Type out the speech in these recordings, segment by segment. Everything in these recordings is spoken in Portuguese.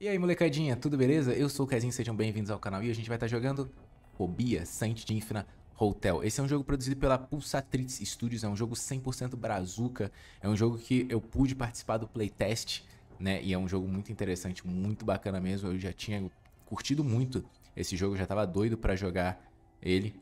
E aí molecadinha, tudo beleza? Eu sou o Kezinho, sejam bem-vindos ao canal e a gente vai estar tá jogando Fobia Saint de Infina Hotel. Esse é um jogo produzido pela Pulsatrix Studios, é um jogo 100% brazuca, é um jogo que eu pude participar do playtest, né? E é um jogo muito interessante, muito bacana mesmo. Eu já tinha curtido muito esse jogo, já tava doido para jogar ele,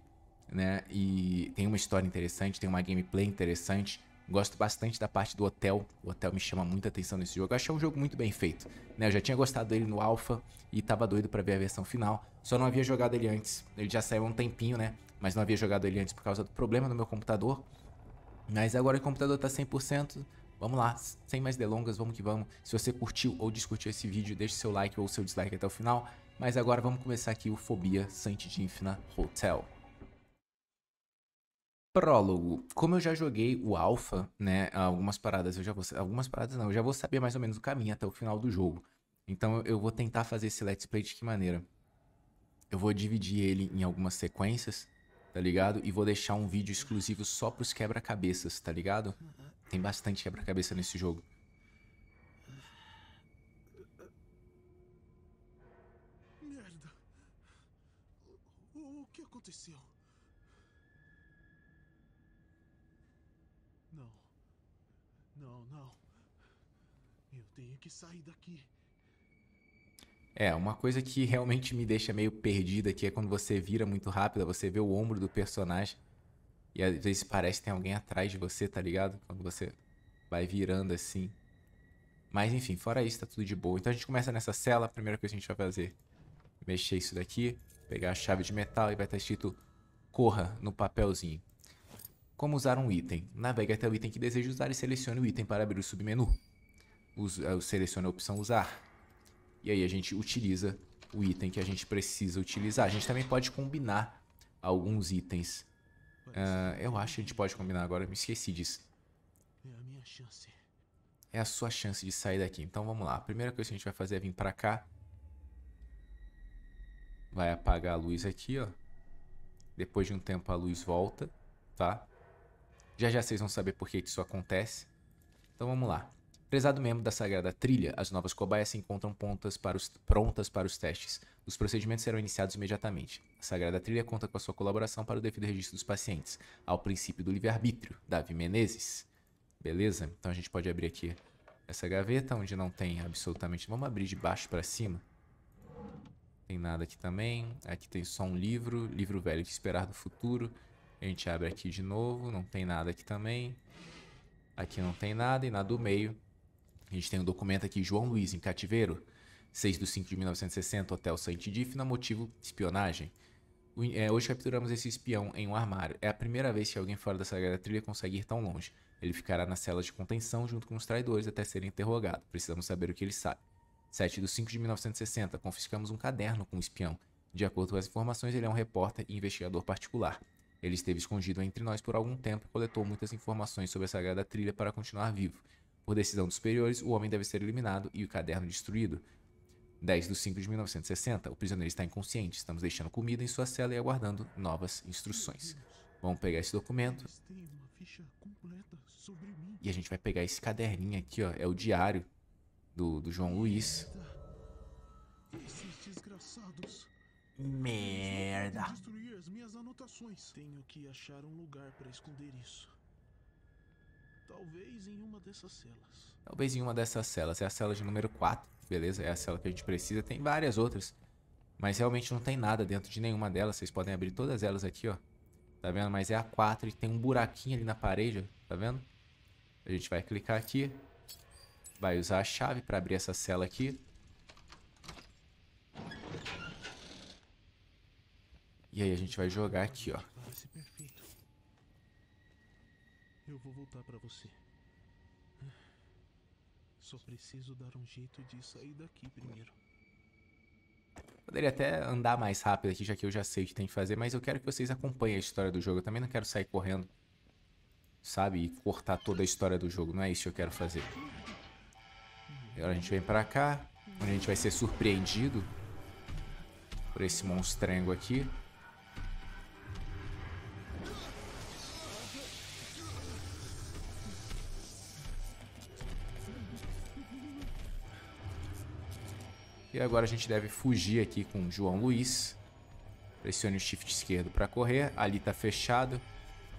né? E tem uma história interessante, tem uma gameplay interessante, Gosto bastante da parte do hotel. O hotel me chama muita atenção nesse jogo. Eu achei um jogo muito bem feito. Né? Eu já tinha gostado dele no Alpha e tava doido para ver a versão final. Só não havia jogado ele antes. Ele já saiu há um tempinho, né? Mas não havia jogado ele antes por causa do problema no meu computador. Mas agora o computador tá 100%. Vamos lá, sem mais delongas, vamos que vamos. Se você curtiu ou descurtiu esse vídeo, deixe seu like ou seu dislike até o final. Mas agora vamos começar aqui o Fobia Saint Dinfna Hotel. Prólogo. Como eu já joguei o Alpha, né? Algumas paradas eu já vou. Algumas paradas não, eu já vou saber mais ou menos o caminho até o final do jogo. Então eu vou tentar fazer esse Let's Play de que maneira? Eu vou dividir ele em algumas sequências, tá ligado? E vou deixar um vídeo exclusivo só pros quebra-cabeças, tá ligado? Tem bastante quebra-cabeça nesse jogo. Merda! O que aconteceu? que sair daqui. É, uma coisa que realmente me deixa meio perdida aqui é quando você vira muito rápido, você vê o ombro do personagem e às vezes parece que tem alguém atrás de você, tá ligado? Quando você vai virando assim. Mas enfim, fora isso, tá tudo de boa. Então a gente começa nessa cela, a primeira coisa que a gente vai fazer mexer isso daqui, pegar a chave de metal e vai estar tá escrito Corra no papelzinho. Como usar um item? Navegue até o item que deseja usar e selecione o item para abrir o submenu. Eh, seleciona a opção usar. E aí a gente utiliza o item que a gente precisa utilizar. A gente também pode combinar alguns itens. Uh, eu acho que a gente pode combinar agora, me esqueci disso. É, é a sua chance de sair daqui. Então vamos lá. A primeira coisa que a gente vai fazer é vir pra cá. Vai apagar a luz aqui, ó. Depois de um tempo a luz volta, tá? Já já vocês vão saber por que isso acontece. Então vamos lá. Prezado membro da Sagrada Trilha, as novas cobaias se encontram para os, prontas para os testes. Os procedimentos serão iniciados imediatamente. A Sagrada Trilha conta com a sua colaboração para o devido registro dos pacientes, ao princípio do livre-arbítrio. Davi Menezes. Beleza? Então a gente pode abrir aqui essa gaveta, onde não tem absolutamente... Vamos abrir de baixo para cima. Tem nada aqui também. Aqui tem só um livro, livro velho que esperar do futuro. A gente abre aqui de novo, não tem nada aqui também. Aqui não tem nada e nada do meio a gente tem um documento aqui, João Luiz em cativeiro, 6 de 5 de 1960, Hotel Saint-Difna, motivo espionagem. É, hoje capturamos esse espião em um armário. É a primeira vez que alguém fora da Sagrada Trilha consegue ir tão longe. Ele ficará na cela de contenção junto com os traidores até ser interrogado. Precisamos saber o que ele sabe. 7 de 5 de 1960, confiscamos um caderno com o um espião. De acordo com as informações, ele é um repórter e investigador particular. Ele esteve escondido entre nós por algum tempo e coletou muitas informações sobre a Sagrada Trilha para continuar vivo. Por decisão dos superiores, o homem deve ser eliminado e o caderno destruído. 10 de 5 de 1960. O prisioneiro está inconsciente. Estamos deixando comida em sua cela e aguardando novas instruções. Vamos pegar esse documento. E a gente vai pegar esse caderninho aqui, ó. É o diário do, do João Luiz. Merda. Tenho que achar um lugar para esconder isso. Talvez em uma dessas celas. Talvez em uma dessas celas. É a cela de número 4. Beleza, é a cela que a gente precisa. Tem várias outras. Mas realmente não tem nada dentro de nenhuma delas. Vocês podem abrir todas elas aqui, ó. Tá vendo? Mas é a 4 e tem um buraquinho ali na parede, tá vendo? A gente vai clicar aqui. Vai usar a chave para abrir essa cela aqui. E aí a gente vai jogar aqui, ó. Eu vou voltar para você. Só preciso dar um jeito de sair daqui primeiro. Poderia até andar mais rápido aqui, já que eu já sei o que tem que fazer, mas eu quero que vocês acompanhem a história do jogo. Eu também não quero sair correndo, sabe? E cortar toda a história do jogo. Não é isso que eu quero fazer. Agora a gente vem pra cá, onde a gente vai ser surpreendido por esse monstrengo aqui. E agora a gente deve fugir aqui com João Luiz. Pressione o shift esquerdo para correr. Ali está fechado.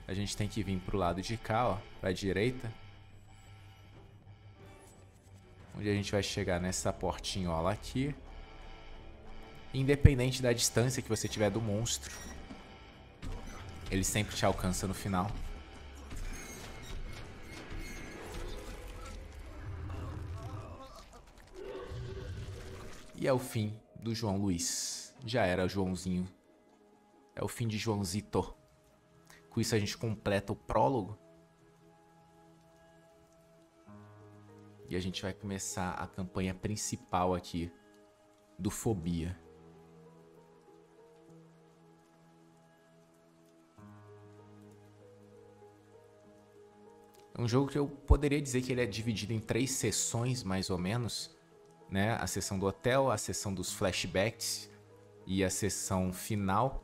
A gente tem que vir para o lado de cá, ó, para a direita. Onde a gente vai chegar nessa portinhola aqui. Independente da distância que você tiver do monstro, ele sempre te alcança no final. E é o fim do João Luiz. Já era Joãozinho. É o fim de Joãozito. Com isso a gente completa o prólogo. E a gente vai começar a campanha principal aqui do Fobia. É um jogo que eu poderia dizer que ele é dividido em três sessões, mais ou menos né? A sessão do hotel, a sessão dos flashbacks e a sessão final.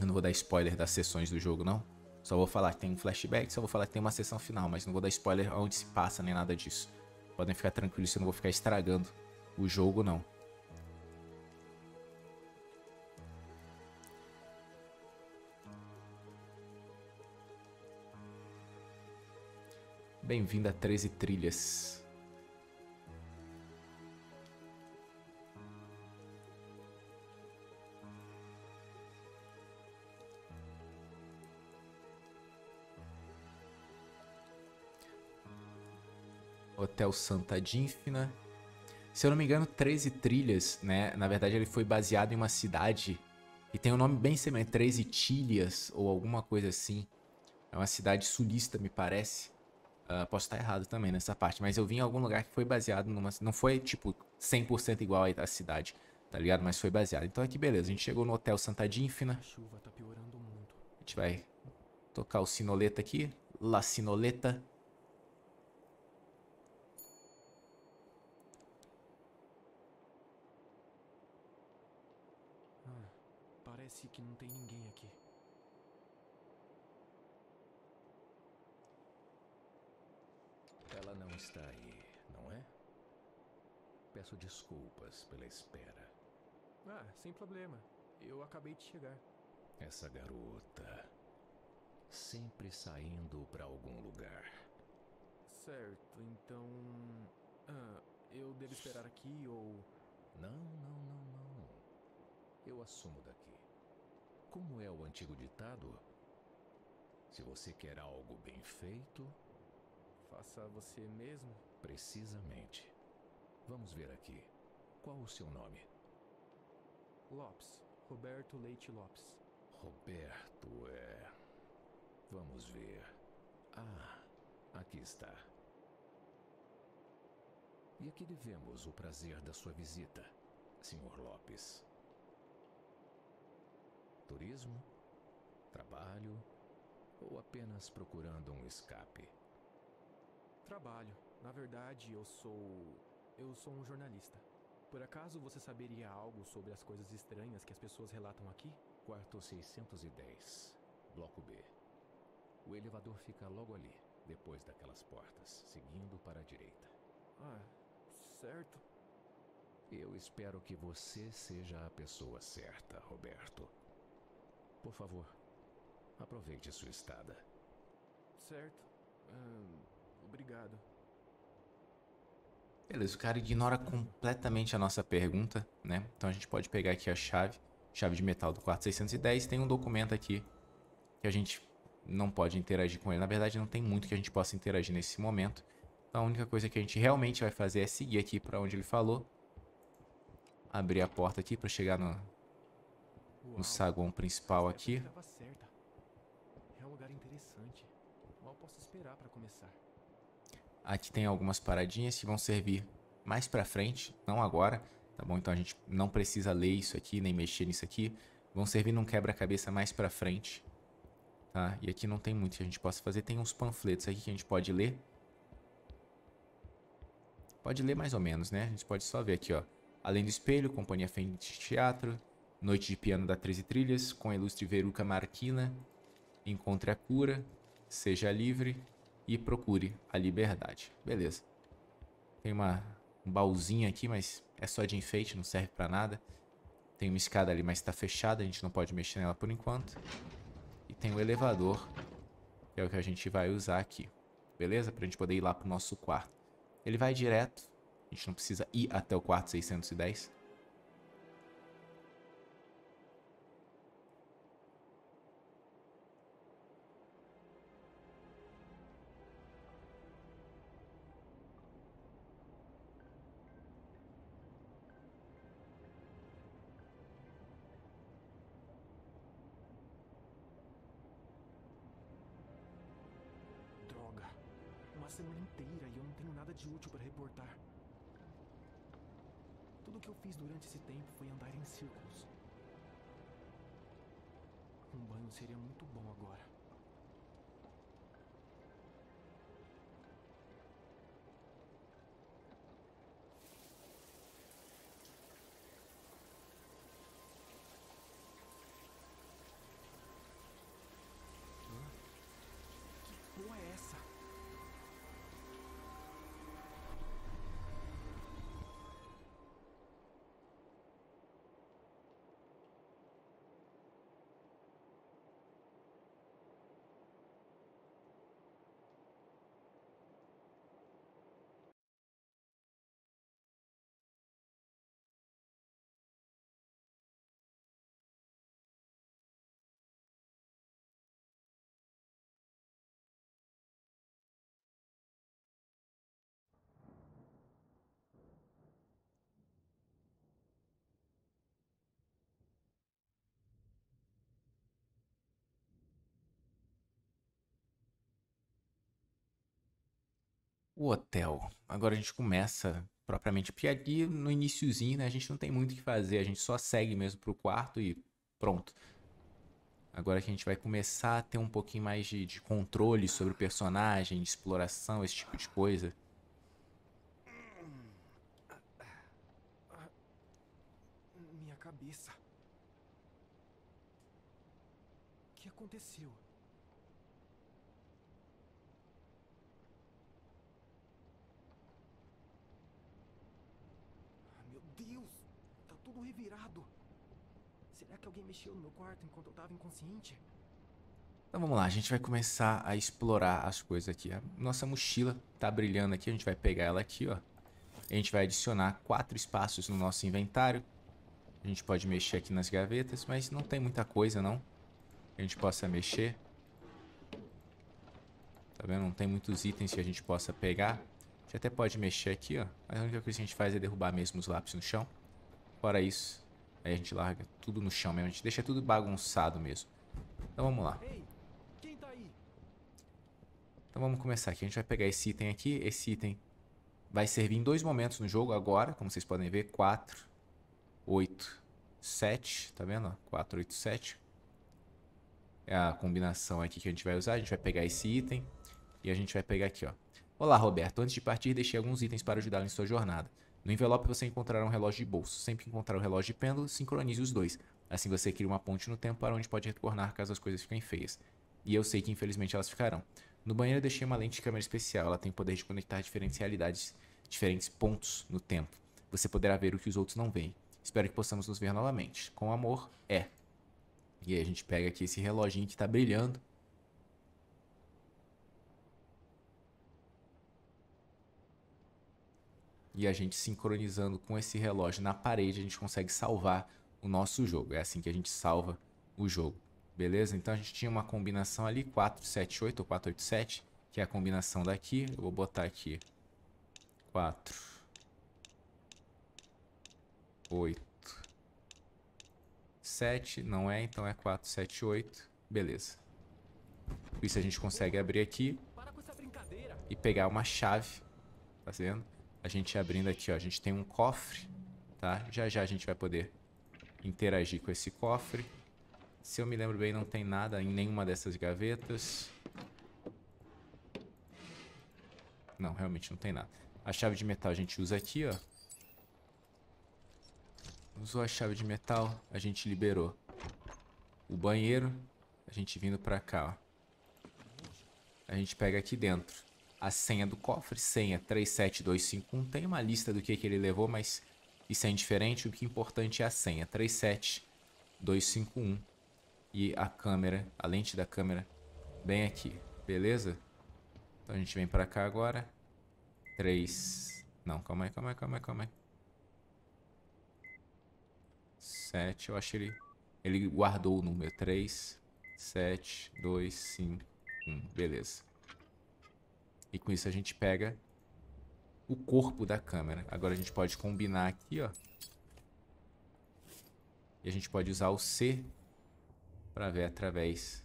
Eu não vou dar spoiler das sessões do jogo, não. Só vou falar que tem um flashback, só vou falar que tem uma sessão final, mas não vou dar spoiler onde se passa nem nada disso. Podem ficar tranquilos, eu não vou ficar estragando o jogo, não. Bem-vindo a 13 Trilhas. Hotel Santa Dínfina. Se eu não me engano, 13 Trilhas, né? Na verdade, ele foi baseado em uma cidade que tem um nome bem semelhante, 13 Tilhas ou alguma coisa assim. É uma cidade sulista, me parece. Uh, posso estar errado também nessa parte, mas eu vi em algum lugar que foi baseado numa. Não foi, tipo, 100% igual à cidade, tá ligado? Mas foi baseado. Então aqui, beleza. A gente chegou no Hotel Santa Dínfina. A, tá a gente vai tocar o sinoleta aqui. La Sinoleta. peço desculpas pela espera. Ah, sem problema. Eu acabei de chegar. Essa garota. Sempre saindo para algum lugar. Certo, então. Ah, eu devo esperar aqui ou. Não, não, não, não. Eu assumo daqui. Como é o antigo ditado? Se você quer algo bem feito. Faça você mesmo? Precisamente. Vamos ver aqui. Qual o seu nome? Lopes. Roberto Leite Lopes. Roberto é. Vamos ver. Ah, aqui está. E aqui devemos o prazer da sua visita, Sr. Lopes. Turismo? Trabalho? Ou apenas procurando um escape? Trabalho. Na verdade, eu sou eu sou um jornalista. Por acaso você saberia algo sobre as coisas estranhas que as pessoas relatam aqui? Quarto 610, bloco B. O elevador fica logo ali, depois daquelas portas, seguindo para a direita. Ah, certo. Eu espero que você seja a pessoa certa, Roberto. Por favor, aproveite sua estada. Certo. Hum, obrigado. Beleza, o cara ignora completamente a nossa pergunta, né? Então a gente pode pegar aqui a chave, chave de metal do quarto 610. Tem um documento aqui que a gente não pode interagir com ele. Na verdade, não tem muito que a gente possa interagir nesse momento. Então a única coisa que a gente realmente vai fazer é seguir aqui para onde ele falou. Abrir a porta aqui para chegar no, no saguão principal aqui. É um lugar interessante. Mal posso esperar para começar. Aqui tem algumas paradinhas que vão servir mais para frente, não agora, tá bom? Então a gente não precisa ler isso aqui, nem mexer nisso aqui. Vão servir num quebra-cabeça mais para frente, tá? E aqui não tem muito que a gente possa fazer. Tem uns panfletos aqui que a gente pode ler. Pode ler mais ou menos, né? A gente pode só ver aqui, ó. Além do Espelho, Companhia Fênix de Teatro, Noite de Piano da 13 Trilhas, com a ilustre Veruca Marquina, Encontre a Cura, Seja Livre, e procure a liberdade. Beleza. Tem uma, um baúzinho aqui, mas é só de enfeite, não serve para nada. Tem uma escada ali, mas está fechada, a gente não pode mexer nela por enquanto. E tem o um elevador, que é o que a gente vai usar aqui. Beleza? Para a gente poder ir lá pro nosso quarto. Ele vai direto, a gente não precisa ir até o quarto 610. o hotel. Agora a gente começa propriamente, porque ali no iníciozinho, né, a gente não tem muito o que fazer, a gente só segue mesmo pro quarto e pronto. Agora que a gente vai começar a ter um pouquinho mais de, de controle sobre o personagem, de exploração, esse tipo de coisa. Minha cabeça. O que aconteceu? todo revirado. Será que alguém mexeu no meu quarto enquanto eu tava inconsciente? Então vamos lá, a gente vai começar a explorar as coisas aqui. A nossa mochila tá brilhando aqui, a gente vai pegar ela aqui, ó. A gente vai adicionar quatro espaços no nosso inventário. A gente pode mexer aqui nas gavetas, mas não tem muita coisa, não. Que a gente possa mexer. Tá vendo? Não tem muitos itens que a gente possa pegar. A gente até pode mexer aqui, ó. Mas a única coisa que a gente faz é derrubar mesmo os lápis no chão. Fora isso, aí a gente larga tudo no chão mesmo. A gente deixa tudo bagunçado mesmo. Então vamos lá. Tá então vamos começar aqui. A gente vai pegar esse item aqui. Esse item vai servir em dois momentos no jogo agora, como vocês podem ver. 4, 8, 7. Tá vendo? 4, 8, 7. É a combinação aqui que a gente vai usar. A gente vai pegar esse item e a gente vai pegar aqui, ó. Olá, Roberto. Antes de partir, deixei alguns itens para ajudá-lo em sua jornada. No envelope você encontrará um relógio de bolso. Sempre que encontrar o um relógio de pêndulo, sincronize os dois. Assim você cria uma ponte no tempo para onde pode retornar caso as coisas fiquem feias. E eu sei que infelizmente elas ficarão. No banheiro eu deixei uma lente de câmera especial. Ela tem o poder de conectar diferentes realidades, diferentes pontos no tempo. Você poderá ver o que os outros não veem. Espero que possamos nos ver novamente. Com amor, é. E aí a gente pega aqui esse reloginho que está brilhando. e a gente sincronizando com esse relógio na parede, a gente consegue salvar o nosso jogo. É assim que a gente salva o jogo, beleza? Então a gente tinha uma combinação ali, 478 ou 487, que é a combinação daqui. Eu vou botar aqui 4, 8, 7, não é, então é 478, beleza. Por isso a gente consegue abrir aqui e pegar uma chave, tá vendo? a gente abrindo aqui, ó, a gente tem um cofre, tá? Já já a gente vai poder interagir com esse cofre. Se eu me lembro bem, não tem nada em nenhuma dessas gavetas. Não, realmente não tem nada. A chave de metal a gente usa aqui, ó. Usou a chave de metal, a gente liberou o banheiro. A gente vindo pra cá, ó. A gente pega aqui dentro a senha do cofre, senha 37251. Tem uma lista do que, que ele levou, mas isso é indiferente. O que é importante é a senha 37251 e a câmera, a lente da câmera, bem aqui, beleza? Então a gente vem pra cá agora. 3. Não, calma aí, calma aí, calma aí, calma aí. 7, eu acho que ele. Ele guardou o número 3, 7, 2, 5, 1. Beleza. E com isso a gente pega o corpo da câmera. Agora a gente pode combinar aqui, ó. E a gente pode usar o C para ver através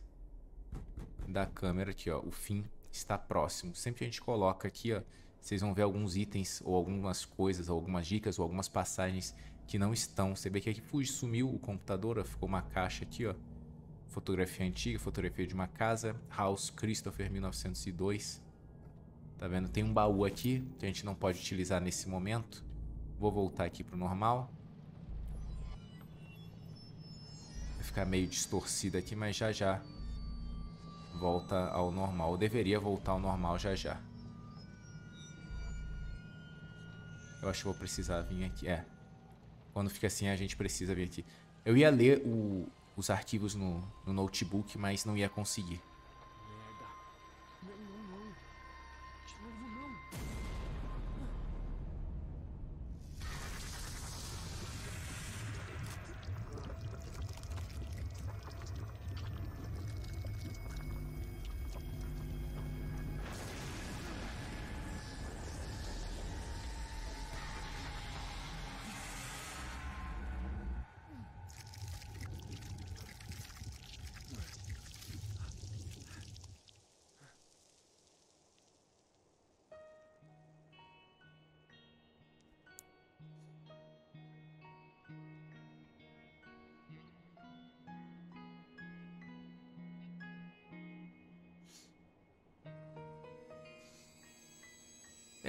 da câmera aqui, ó. O fim está próximo. Sempre que a gente coloca aqui, ó, vocês vão ver alguns itens ou algumas coisas, ou algumas dicas ou algumas passagens que não estão. Você vê que aqui fugiu, sumiu o computador, ó, ficou uma caixa aqui, ó. Fotografia antiga, fotografia de uma casa, House Christopher 1902. Tá vendo? Tem um baú aqui que a gente não pode utilizar nesse momento. Vou voltar aqui pro normal. Vai ficar meio distorcido aqui, mas já já volta ao normal. Eu deveria voltar ao normal já já. Eu acho que vou precisar vir aqui. É. Quando fica assim, a gente precisa vir aqui. Eu ia ler o, os arquivos no, no notebook, mas não ia conseguir.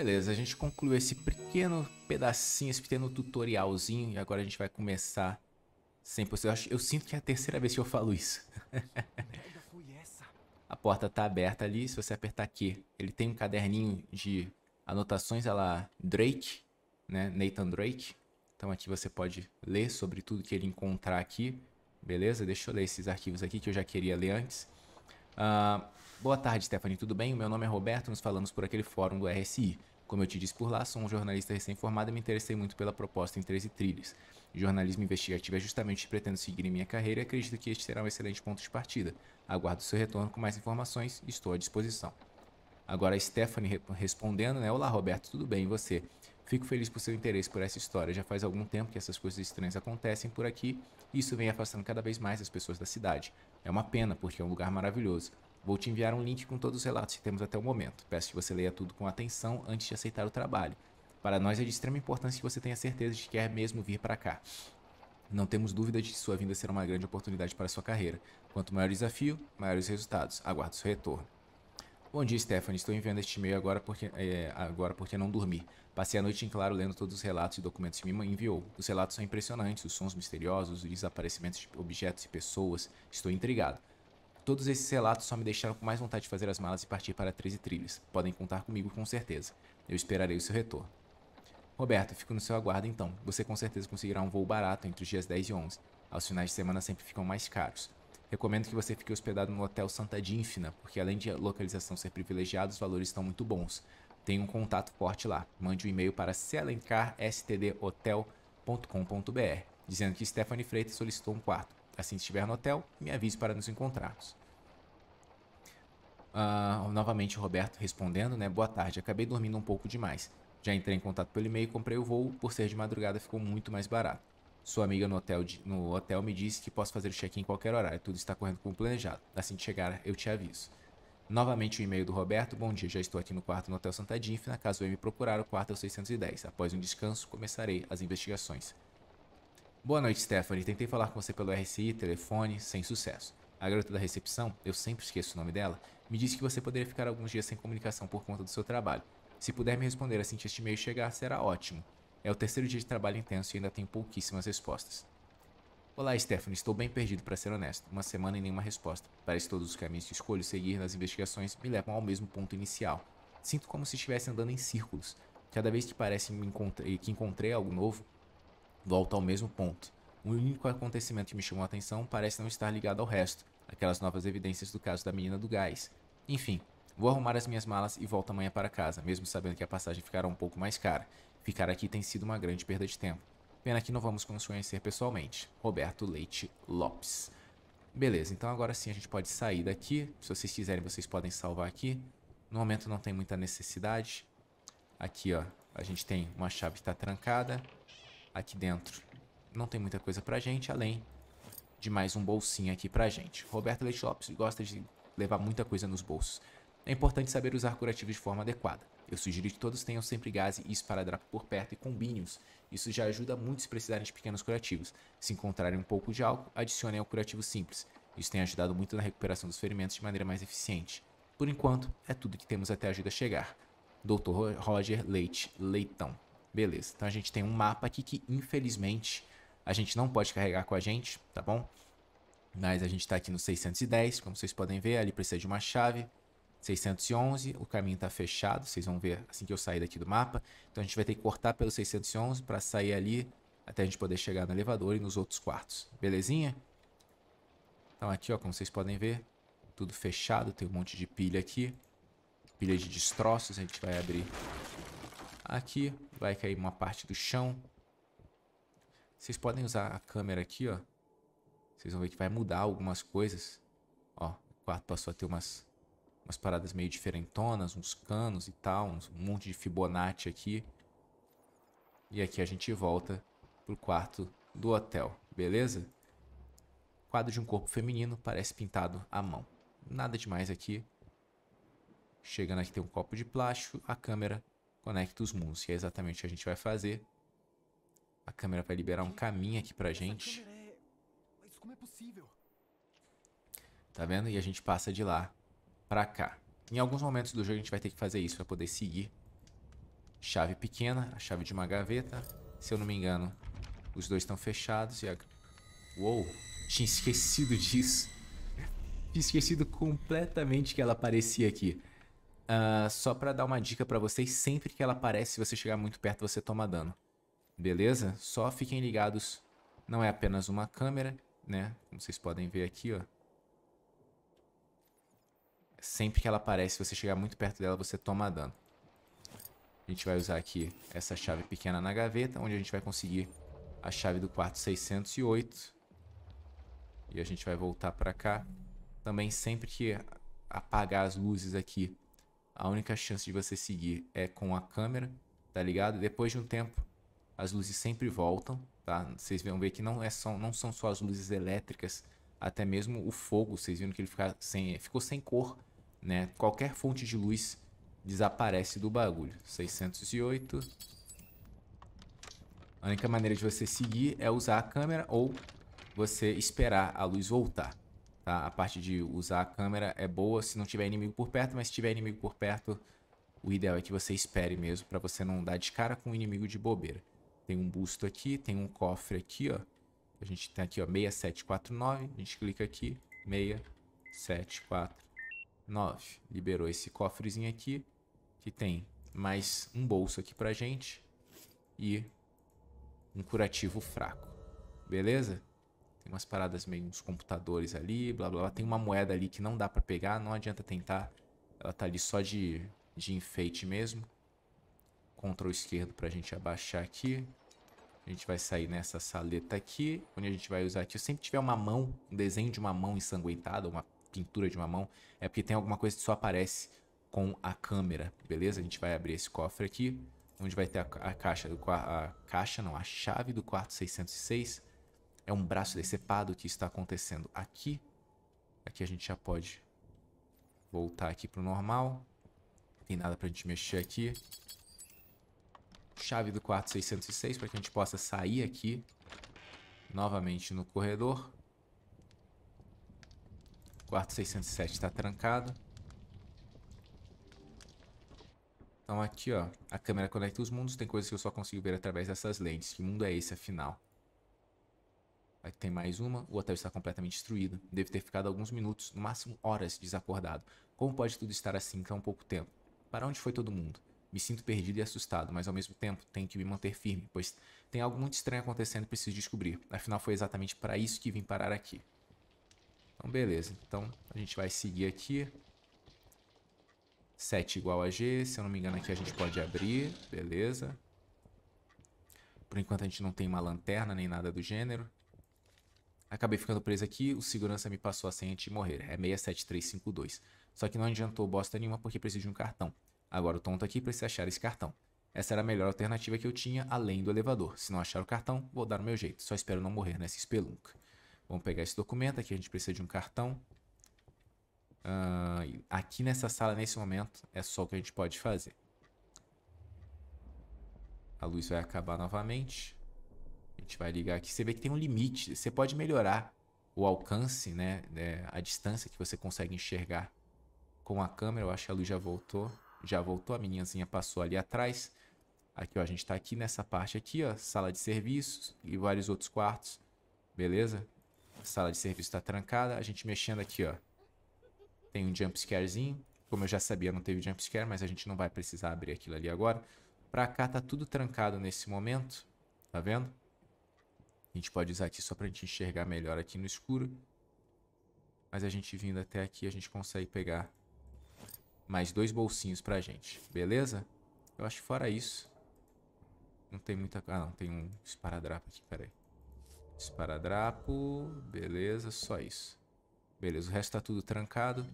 Beleza, a gente concluiu esse pequeno pedacinho, esse pequeno tutorialzinho e agora a gente vai começar 100%. Eu, acho, eu sinto que é a terceira vez que eu falo isso. a porta tá aberta ali, se você apertar aqui, ele tem um caderninho de anotações, ela Drake, né, Nathan Drake. Então aqui você pode ler sobre tudo que ele encontrar aqui, beleza? Deixa eu ler esses arquivos aqui que eu já queria ler antes. Uh, boa tarde, Stephanie, tudo bem? Meu nome é Roberto, nos falamos por aquele fórum do RSI. Como eu te disse por lá, sou um jornalista recém-formado e me interessei muito pela proposta em 13 trilhos. jornalismo investigativo é justamente o que pretendo seguir em minha carreira e acredito que este será um excelente ponto de partida. Aguardo seu retorno com mais informações e estou à disposição. Agora a Stephanie respondendo, né? Olá Roberto, tudo bem? E você? Fico feliz por seu interesse por essa história. Já faz algum tempo que essas coisas estranhas acontecem por aqui e isso vem afastando cada vez mais as pessoas da cidade. É uma pena, porque é um lugar maravilhoso. Vou te enviar um link com todos os relatos que temos até o momento. Peço que você leia tudo com atenção antes de aceitar o trabalho. Para nós é de extrema importância que você tenha certeza de que quer mesmo vir para cá. Não temos dúvida de que sua vinda será uma grande oportunidade para sua carreira. Quanto maior o desafio, maiores os resultados. Aguardo seu retorno. Bom dia, Stephanie. Estou enviando este e-mail agora porque, é, agora porque não dormi. Passei a noite em claro lendo todos os relatos e documentos que me enviou. Os relatos são impressionantes, os sons misteriosos, os desaparecimentos de objetos e pessoas. Estou intrigado. Todos esses relatos só me deixaram com mais vontade de fazer as malas e partir para 13 trilhas. Podem contar comigo com certeza. Eu esperarei o seu retorno. Roberto, fico no seu aguardo então. Você com certeza conseguirá um voo barato entre os dias 10 e 11. Aos finais de semana sempre ficam mais caros. Recomendo que você fique hospedado no Hotel Santa Dínfina, porque além de a localização ser privilegiada, os valores estão muito bons. Tenha um contato forte lá. Mande um e-mail para selencarstdhotel.com.br dizendo que Stephanie Freitas solicitou um quarto. Assim que estiver no hotel, me avise para nos encontrarmos. Uh, novamente, Roberto respondendo, né? Boa tarde, acabei dormindo um pouco demais. Já entrei em contato pelo e-mail, comprei o voo, por ser de madrugada ficou muito mais barato. Sua amiga no hotel, no hotel me disse que posso fazer o check-in em qualquer horário, tudo está correndo como planejado. Assim que chegar, eu te aviso. Novamente o e-mail do Roberto. Bom dia, já estou aqui no quarto no Hotel Santa Dinfna. Caso venha me procurar, o quarto é o 610. Após um descanso, começarei as investigações. Boa noite, Stephanie. Tentei falar com você pelo RCI, telefone, sem sucesso. A garota da recepção, eu sempre esqueço o nome dela, me disse que você poderia ficar alguns dias sem comunicação por conta do seu trabalho. Se puder me responder assim que este e-mail chegar, será ótimo. É o terceiro dia de trabalho intenso e ainda tenho pouquíssimas respostas. Olá, Stephanie. Estou bem perdido, para ser honesto. Uma semana e nenhuma resposta. Parece que todos os caminhos que escolho seguir nas investigações me levam ao mesmo ponto inicial. Sinto como se estivesse andando em círculos. Cada vez que parece que encontrei algo novo, Volto ao mesmo ponto. O único acontecimento que me chamou a atenção parece não estar ligado ao resto, aquelas novas evidências do caso da menina do gás. Enfim, vou arrumar as minhas malas e volto amanhã para casa, mesmo sabendo que a passagem ficará um pouco mais cara. Ficar aqui tem sido uma grande perda de tempo. Pena que não vamos nos conhecer pessoalmente. Roberto Leite Lopes. Beleza, então agora sim a gente pode sair daqui. Se vocês quiserem, vocês podem salvar aqui. No momento não tem muita necessidade. Aqui, ó, a gente tem uma chave que está trancada aqui dentro não tem muita coisa pra gente, além de mais um bolsinho aqui pra gente. Roberto Leite Lopes gosta de levar muita coisa nos bolsos. É importante saber usar curativos de forma adequada. Eu sugiro que todos tenham sempre gás e esparadrapo por perto e combinhos. Isso já ajuda muito se precisarem de pequenos curativos. Se encontrarem um pouco de álcool, adicionem ao curativo simples. Isso tem ajudado muito na recuperação dos ferimentos de maneira mais eficiente. Por enquanto, é tudo que temos até a ajuda chegar. Dr. Roger Leite Leitão. Beleza, então a gente tem um mapa aqui que infelizmente a gente não pode carregar com a gente, tá bom? Mas a gente está aqui no 610, como vocês podem ver, ali precisa de uma chave. 611, o caminho está fechado, vocês vão ver assim que eu sair daqui do mapa. Então a gente vai ter que cortar pelo 611 para sair ali até a gente poder chegar no elevador e nos outros quartos, belezinha? Então aqui, ó, como vocês podem ver, tudo fechado, tem um monte de pilha aqui. Pilha de destroços, a gente vai abrir Aqui vai cair uma parte do chão. Vocês podem usar a câmera aqui, ó. Vocês vão ver que vai mudar algumas coisas. Ó, o quarto passou a ter umas, umas paradas meio diferentonas, uns canos e tal, uns, um monte de Fibonacci aqui. E aqui a gente volta pro quarto do hotel, beleza? Quadro de um corpo feminino, parece pintado à mão. Nada demais aqui. Chegando aqui tem um copo de plástico, a câmera Conecta os mundos, que é exatamente o que a gente vai fazer. A câmera vai liberar um caminho aqui pra gente. É- como é possível? Tá vendo? E a gente passa de lá pra cá. Em alguns momentos do jogo a gente vai ter que fazer isso pra poder seguir. Chave pequena, a chave de uma gaveta. Se eu não me engano, os dois estão fechados e a... Uou, tinha esquecido disso. Tinha esquecido completamente que ela aparecia aqui. Ah, só para dar uma dica para vocês, sempre que ela aparece, se você chegar muito perto, você toma dano. Beleza? Só fiquem ligados. Não é apenas uma câmera, né? Como vocês podem ver aqui, ó. Sempre que ela aparece, se você chegar muito perto dela, você toma dano. A gente vai usar aqui essa chave pequena na gaveta, onde a gente vai conseguir a chave do quarto 608. E a gente vai voltar para cá. Também sempre que apagar as luzes aqui a única chance de você seguir é com a câmera, tá ligado? Depois de um tempo, as luzes sempre voltam, tá? Vocês vão ver que não, é só, não são só as luzes elétricas, até mesmo o fogo, vocês viram que ele fica sem, ficou sem cor, né? Qualquer fonte de luz desaparece do bagulho. 608. A única maneira de você seguir é usar a câmera ou você esperar a luz voltar. Tá? A parte de usar a câmera é boa se não tiver inimigo por perto, mas se tiver inimigo por perto, o ideal é que você espere mesmo para você não dar de cara com o inimigo de bobeira. Tem um busto aqui, tem um cofre aqui, ó. A gente tem aqui, ó, 6749. A gente clica aqui, 6749. Liberou esse cofrezinho aqui, que tem mais um bolso aqui pra gente e um curativo fraco. Beleza? Tem umas paradas meio, uns computadores ali, blá blá blá. Tem uma moeda ali que não dá para pegar, não adianta tentar. Ela tá ali só de, de enfeite mesmo. Ctrl esquerdo pra gente abaixar aqui. A gente vai sair nessa saleta aqui, onde a gente vai usar aqui. Sempre tiver uma mão, um desenho de uma mão ensanguentada, uma pintura de uma mão, é porque tem alguma coisa que só aparece com a câmera, beleza? A gente vai abrir esse cofre aqui, onde vai ter a, a caixa, do, a, a caixa não, a chave do quarto 606 é um braço decepado que está acontecendo aqui. Aqui a gente já pode voltar aqui para o normal. Não tem nada para a gente mexer aqui. Chave do quarto 606 para que a gente possa sair aqui. Novamente no corredor. Quarto 607 está trancado. Então aqui, ó, a câmera conecta os mundos, tem coisas que eu só consigo ver através dessas lentes. Que mundo é esse, afinal? Aí tem mais uma, o hotel está completamente destruído. Deve ter ficado alguns minutos, no máximo horas, desacordado. Como pode tudo estar assim tão é pouco tempo? Para onde foi todo mundo? Me sinto perdido e assustado, mas ao mesmo tempo tenho que me manter firme, pois tem algo muito estranho acontecendo e preciso descobrir. Afinal, foi exatamente para isso que vim parar aqui. Então, beleza. Então, a gente vai seguir aqui. 7 igual a G. Se eu não me engano, aqui a gente pode abrir. Beleza. Por enquanto, a gente não tem uma lanterna nem nada do gênero. Acabei ficando preso aqui, o segurança me passou a senha de morrer. É 67352. Só que não adiantou bosta nenhuma porque preciso de um cartão. Agora o tonto aqui precisa achar esse cartão. Essa era a melhor alternativa que eu tinha, além do elevador. Se não achar o cartão, vou dar o meu jeito. Só espero não morrer nessa espelunca. Vamos pegar esse documento aqui, a gente precisa de um cartão. Uh, aqui nessa sala, nesse momento, é só o que a gente pode fazer. A luz vai acabar novamente. A gente vai ligar aqui. Você vê que tem um limite. Você pode melhorar o alcance, né? É, a distância que você consegue enxergar com a câmera. Eu acho que a luz já voltou. Já voltou, a meninazinha passou ali atrás. Aqui, ó, a gente tá aqui nessa parte aqui, ó. Sala de serviços e vários outros quartos. Beleza? sala de serviço tá trancada. A gente mexendo aqui, ó. Tem um jumpscarezinho. Como eu já sabia, não teve jumpscare, mas a gente não vai precisar abrir aquilo ali agora. Pra cá tá tudo trancado nesse momento. Tá vendo? A gente pode usar aqui só para a gente enxergar melhor aqui no escuro. Mas a gente vindo até aqui, a gente consegue pegar mais dois bolsinhos pra gente, beleza? Eu acho que fora isso, não tem muita... Ah, não, tem um esparadrapo aqui, aí Esparadrapo, beleza, só isso. Beleza, o resto tá tudo trancado.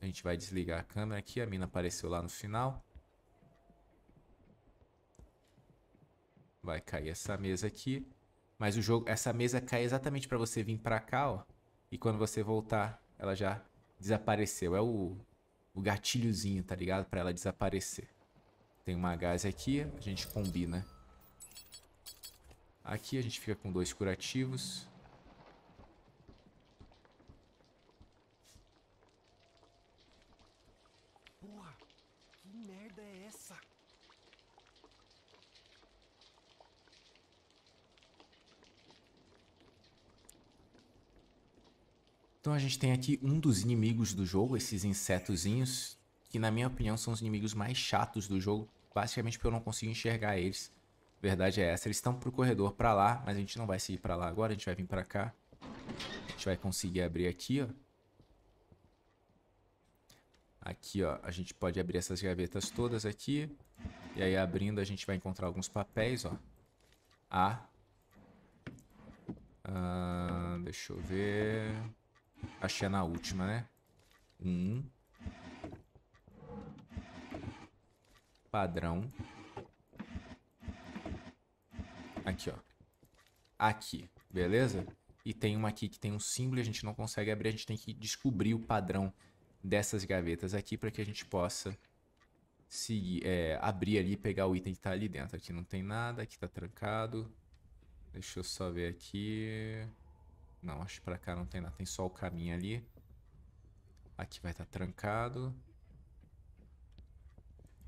A gente vai desligar a câmera aqui, a mina apareceu lá no final. Vai cair essa mesa aqui. Mas o jogo, essa mesa cai exatamente para você vir para cá, ó. E quando você voltar, ela já desapareceu. É o, o gatilhozinho, tá ligado? Para ela desaparecer. Tem uma gás aqui, a gente combina. Aqui a gente fica com dois curativos. Então a gente tem aqui um dos inimigos do jogo, esses insetozinhos, que na minha opinião são os inimigos mais chatos do jogo, basicamente porque eu não consigo enxergar eles. Verdade é essa, eles estão pro corredor pra lá, mas a gente não vai seguir pra lá agora, a gente vai vir pra cá. A gente vai conseguir abrir aqui, ó. Aqui, ó, a gente pode abrir essas gavetas todas aqui. E aí, abrindo, a gente vai encontrar alguns papéis, ó. A. Ah, deixa eu ver achei na última, né? Um. Padrão. Aqui, ó. Aqui, beleza? E tem uma aqui que tem um símbolo e a gente não consegue abrir. A gente tem que descobrir o padrão dessas gavetas aqui para que a gente possa seguir, é, abrir ali e pegar o item que está ali dentro. Aqui não tem nada, aqui está trancado. Deixa eu só ver aqui. Não, acho que pra cá não tem nada. Tem só o caminho ali. Aqui vai estar tá trancado.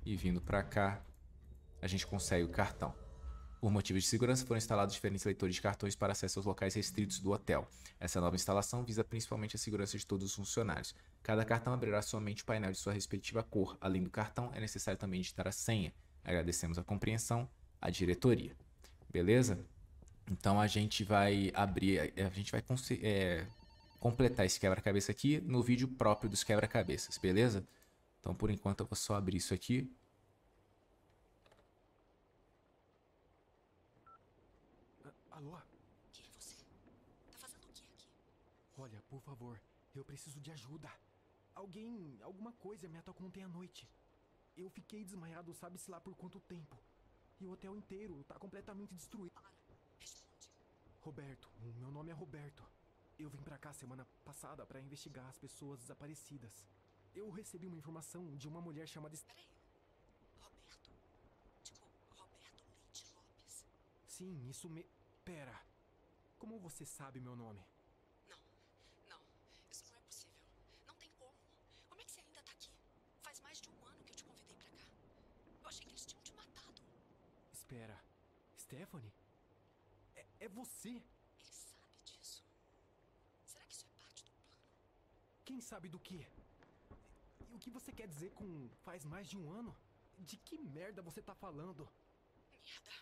E vindo pra cá, a gente consegue o cartão. Por motivos de segurança, foram instalados diferentes leitores de cartões para acesso aos locais restritos do hotel. Essa nova instalação visa principalmente a segurança de todos os funcionários. Cada cartão abrirá somente o painel de sua respectiva cor. Além do cartão, é necessário também digitar a senha. Agradecemos a compreensão à diretoria. Beleza? Então a gente vai abrir, eh, a gente vai é, completar esse quebra-cabeça aqui no vídeo próprio dos quebra-cabeças, beleza? Então por enquanto eu vou só abrir isso aqui. Alô? Quem é você? Tá fazendo o que aqui? Olha, por favor, eu preciso de ajuda. Alguém, alguma coisa me atacou ontem à noite. Eu fiquei desmaiado, sabe-se lá por quanto tempo. E o hotel inteiro tá completamente destruído. Roberto, meu nome é Roberto. Eu vim para cá semana passada para investigar as pessoas desaparecidas. Eu recebi uma informação de uma mulher chamada. Peraí. Roberto? Tipo, Roberto Leite Lopes? Sim, isso me. Pera. Como você sabe meu nome? Não, não. Isso não é possível. Não tem como. Como é que você ainda tá aqui? Faz mais de um ano que eu te convidei para cá. Eu achei que eles tinham te matado. Espera. Stephanie? É você! Ele sabe disso. Será que isso é parte do plano? Quem sabe do quê? E o que você quer dizer com faz mais de um ano? De que merda você tá falando? Merda!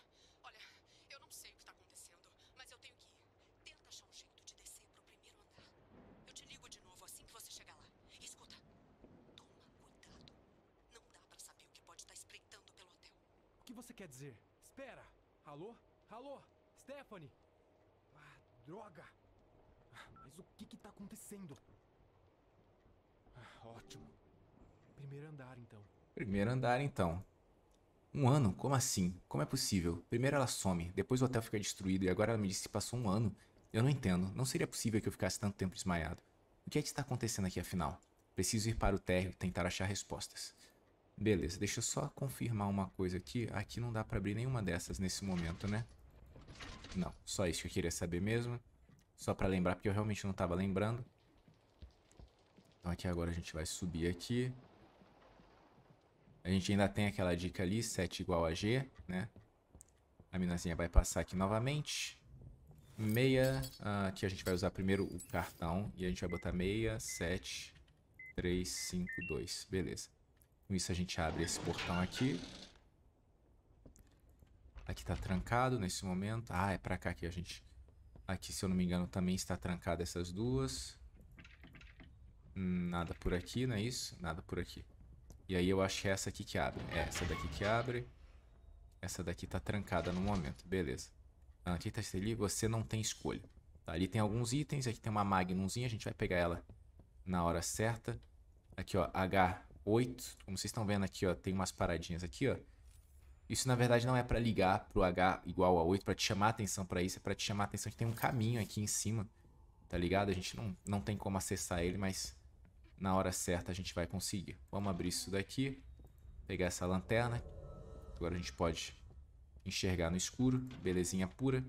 descendo. Ah, ótimo. Primeiro andar, então. Primeiro andar, então. Um ano? Como assim? Como é possível? Primeiro ela some, depois o hotel fica destruído e agora ela me disse que passou um ano. Eu não entendo. Não seria possível que eu ficasse tanto tempo desmaiado. O que é que está acontecendo aqui afinal? Preciso ir para o térreo tentar achar respostas. Beleza, deixa eu só confirmar uma coisa aqui. Aqui não dá para abrir nenhuma dessas nesse momento, né? Não, só isso que eu queria saber mesmo. Só para lembrar, porque eu realmente não estava lembrando. Então aqui agora a gente vai subir aqui. A gente ainda tem aquela dica ali, 7 igual a G, né? A minazinha vai passar aqui novamente. Meia, ah, aqui a gente vai usar primeiro o cartão e a gente vai botar meia, 7, 3, 5, 2. Beleza. Com isso a gente abre esse portão aqui. Aqui tá trancado nesse momento. Ah, é pra cá que a gente... Aqui, se eu não me engano, também está trancado essas duas. Nada por aqui, não é isso? Nada por aqui. E aí eu acho que é essa aqui que abre. É essa daqui que abre. Essa daqui tá trancada no momento. Beleza. Aqui ah, tá ali, você não tem escolha. Tá, ali tem alguns itens. Aqui tem uma magnumzinha. A gente vai pegar ela na hora certa. Aqui, ó. H8. Como vocês estão vendo aqui, ó. Tem umas paradinhas aqui, ó. Isso, na verdade, não é para ligar pro H igual a 8, para te chamar atenção para isso, é para te chamar atenção que tem um caminho aqui em cima, tá ligado? A gente não, não tem como acessar ele, mas na hora certa a gente vai conseguir. Vamos abrir isso daqui, pegar essa lanterna. Agora a gente pode enxergar no escuro, belezinha pura.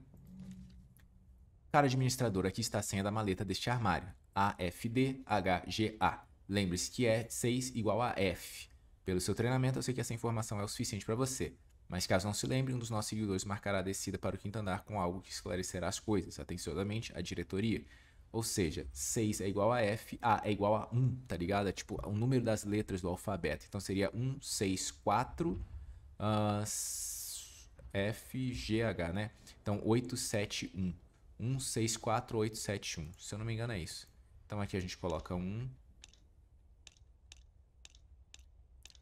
Cara administrador, aqui está a senha da maleta deste armário. AFDHGA. Lembre-se que é 6 igual a F. Pelo seu treinamento, eu sei que essa informação é o suficiente para você. Mas caso não se lembre, um dos nossos seguidores marcará a descida para o quinto andar com algo que esclarecerá as coisas. Atenciosamente, a diretoria. Ou seja, 6 é igual a F, A é igual a 1, tá ligado? É tipo o é número das letras do alfabeto. Então seria 1, 6, 4, uh, F, G, H, né? Então 8, 7, 1. 1, 6, 4, 8, 7, 1. Se eu não me engano é isso. Então aqui a gente coloca 1,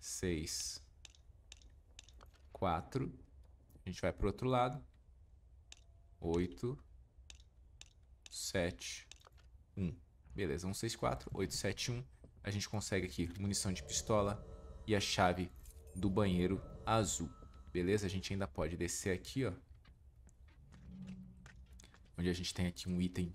6, 4. A gente vai para o outro lado. 8, 7, 1. Beleza, 164, 871. A gente consegue aqui munição de pistola e a chave do banheiro azul. Beleza? A gente ainda pode descer aqui, ó. Onde a gente tem aqui um item.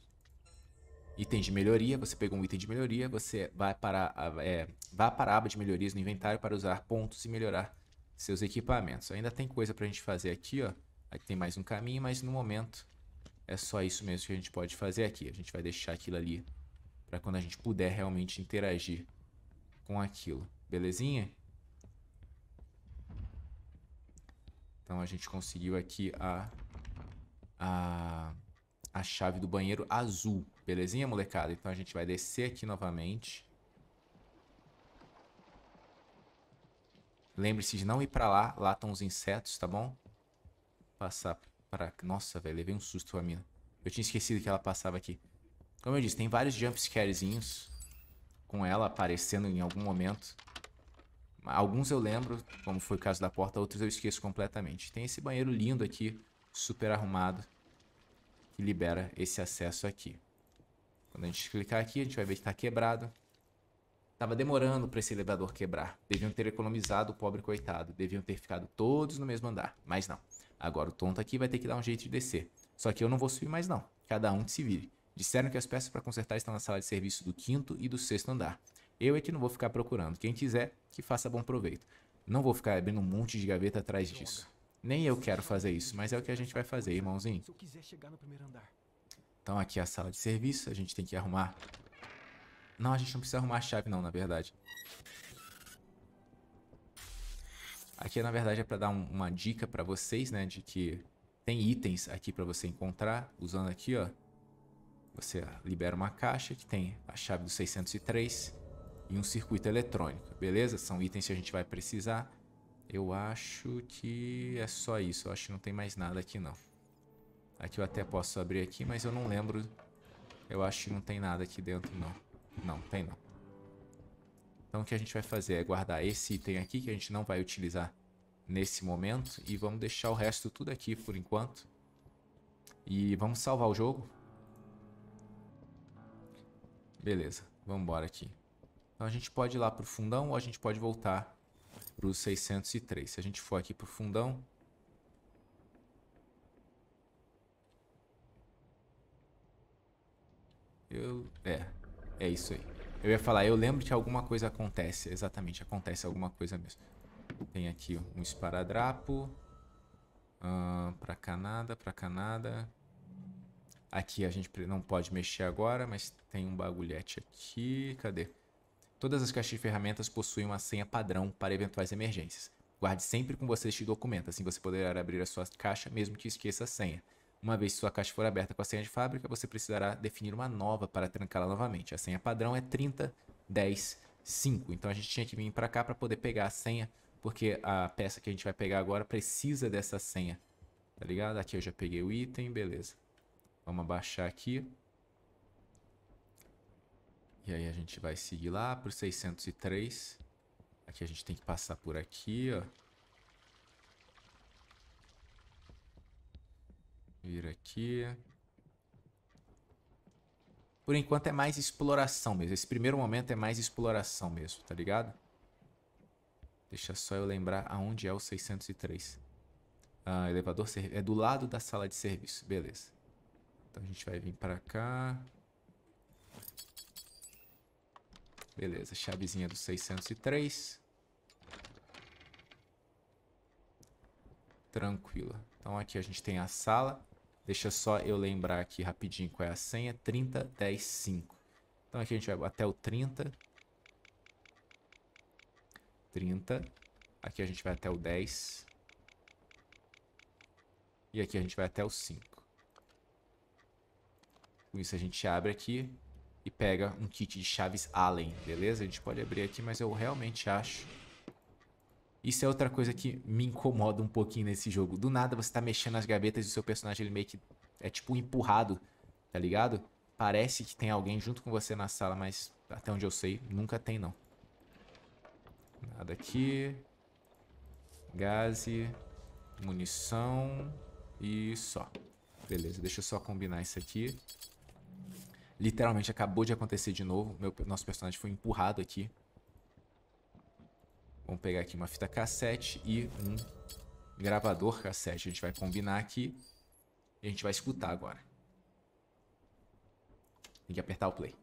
Item de melhoria. Você pegou um item de melhoria. Você vai para, a, é, vai para a aba de melhorias no inventário para usar pontos e melhorar seus equipamentos. Ainda tem coisa para a gente fazer aqui, ó. Aqui tem mais um caminho, mas no momento é só isso mesmo que a gente pode fazer aqui. A gente vai deixar aquilo ali para quando a gente puder realmente interagir com aquilo. Belezinha? Então a gente conseguiu aqui a, a, a chave do banheiro azul. Belezinha, molecada? Então a gente vai descer aqui novamente. Lembre-se de não ir para lá. Lá estão os insetos, tá bom? Passar nossa, velho, levei um susto com a mina. Eu tinha esquecido que ela passava aqui. Como eu disse, tem vários jumpscarezinhos com ela aparecendo em algum momento. Alguns eu lembro, como foi o caso da porta, outros eu esqueço completamente. Tem esse banheiro lindo aqui, super arrumado, que libera esse acesso aqui. Quando a gente clicar aqui, a gente vai ver que está quebrado. Tava demorando para esse elevador quebrar. Deviam ter economizado o pobre coitado. Deviam ter ficado todos no mesmo andar. Mas não. Agora o tonto aqui vai ter que dar um jeito de descer. Só que eu não vou subir mais não. Cada um que se vire. Disseram que as peças para consertar estão na sala de serviço do quinto e do sexto andar. Eu é que não vou ficar procurando. Quem quiser, que faça bom proveito. Não vou ficar abrindo um monte de gaveta atrás disso. Nem eu quero fazer isso, mas é o que a gente vai fazer, irmãozinho. Então aqui é a sala de serviço, a gente tem que arrumar... Não, a gente não precisa arrumar a chave não, na verdade. Aqui, na verdade, é para dar um, uma dica para vocês, né? De que tem itens aqui para você encontrar. Usando aqui, ó. Você libera uma caixa que tem a chave do 603 e um circuito eletrônico, beleza? São itens que a gente vai precisar. Eu acho que é só isso. Eu acho que não tem mais nada aqui, não. Aqui eu até posso abrir aqui, mas eu não lembro. Eu acho que não tem nada aqui dentro, não. Não, tem não. Então o que a gente vai fazer é guardar esse item aqui que a gente não vai utilizar nesse momento e vamos deixar o resto tudo aqui por enquanto. E vamos salvar o jogo. Beleza, vamos embora aqui. Então a gente pode ir lá pro fundão ou a gente pode voltar pro 603. Se a gente for aqui pro fundão... Eu... É, é isso aí. Eu ia falar, eu lembro que alguma coisa acontece. Exatamente, acontece alguma coisa mesmo. Tem aqui um esparadrapo. Uh, pra cá nada, pra cá nada. Aqui a gente não pode mexer agora, mas tem um bagulhete aqui. Cadê? Todas as caixas de ferramentas possuem uma senha padrão para eventuais emergências. Guarde sempre com você este documento, assim você poderá abrir a sua caixa mesmo que esqueça a senha. Uma vez sua caixa for aberta com a senha de fábrica, você precisará definir uma nova para trancá-la novamente. A senha padrão é 30 Então a gente tinha que vir para cá para poder pegar a senha, porque a peça que a gente vai pegar agora precisa dessa senha. Tá ligado? Aqui eu já peguei o item, beleza. Vamos abaixar aqui. E aí a gente vai seguir lá para o 603. Aqui a gente tem que passar por aqui, ó. Vir aqui. Por enquanto é mais exploração mesmo. Esse primeiro momento é mais exploração mesmo, tá ligado? Deixa só eu lembrar aonde é o 603. Ah, elevador é do lado da sala de serviço, beleza. Então a gente vai vir para cá. Beleza, chavezinha do 603. Tranquila. Então aqui a gente tem a sala. Deixa só eu lembrar aqui rapidinho qual é a senha. 30, 10, 5. Então aqui a gente vai até o 30. 30. Aqui a gente vai até o 10. E aqui a gente vai até o 5. Com isso a gente abre aqui e pega um kit de chaves Allen, beleza? A gente pode abrir aqui, mas eu realmente acho isso é outra coisa que me incomoda um pouquinho nesse jogo. Do nada você tá mexendo nas gavetas e o seu personagem ele meio que é tipo empurrado, tá ligado? Parece que tem alguém junto com você na sala, mas até onde eu sei, nunca tem não. Nada aqui. Gaze, munição e só. Beleza, deixa eu só combinar isso aqui. Literalmente acabou de acontecer de novo. Meu, nosso personagem foi empurrado aqui. Vamos pegar aqui uma fita cassete e um gravador cassete. A gente vai combinar aqui. E a gente vai escutar agora. Tem que apertar o play.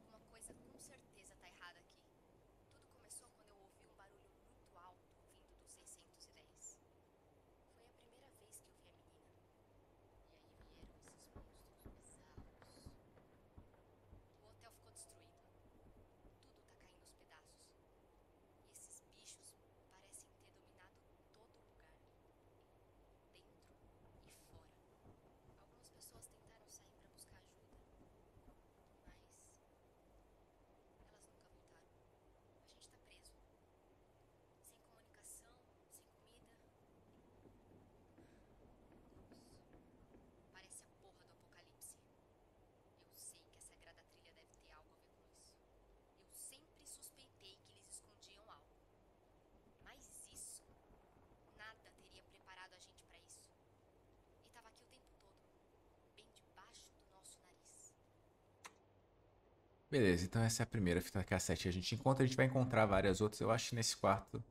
Beleza, então essa é a primeira fita cassete que a gente encontra. A gente vai encontrar várias outras. Eu acho que nesse quarto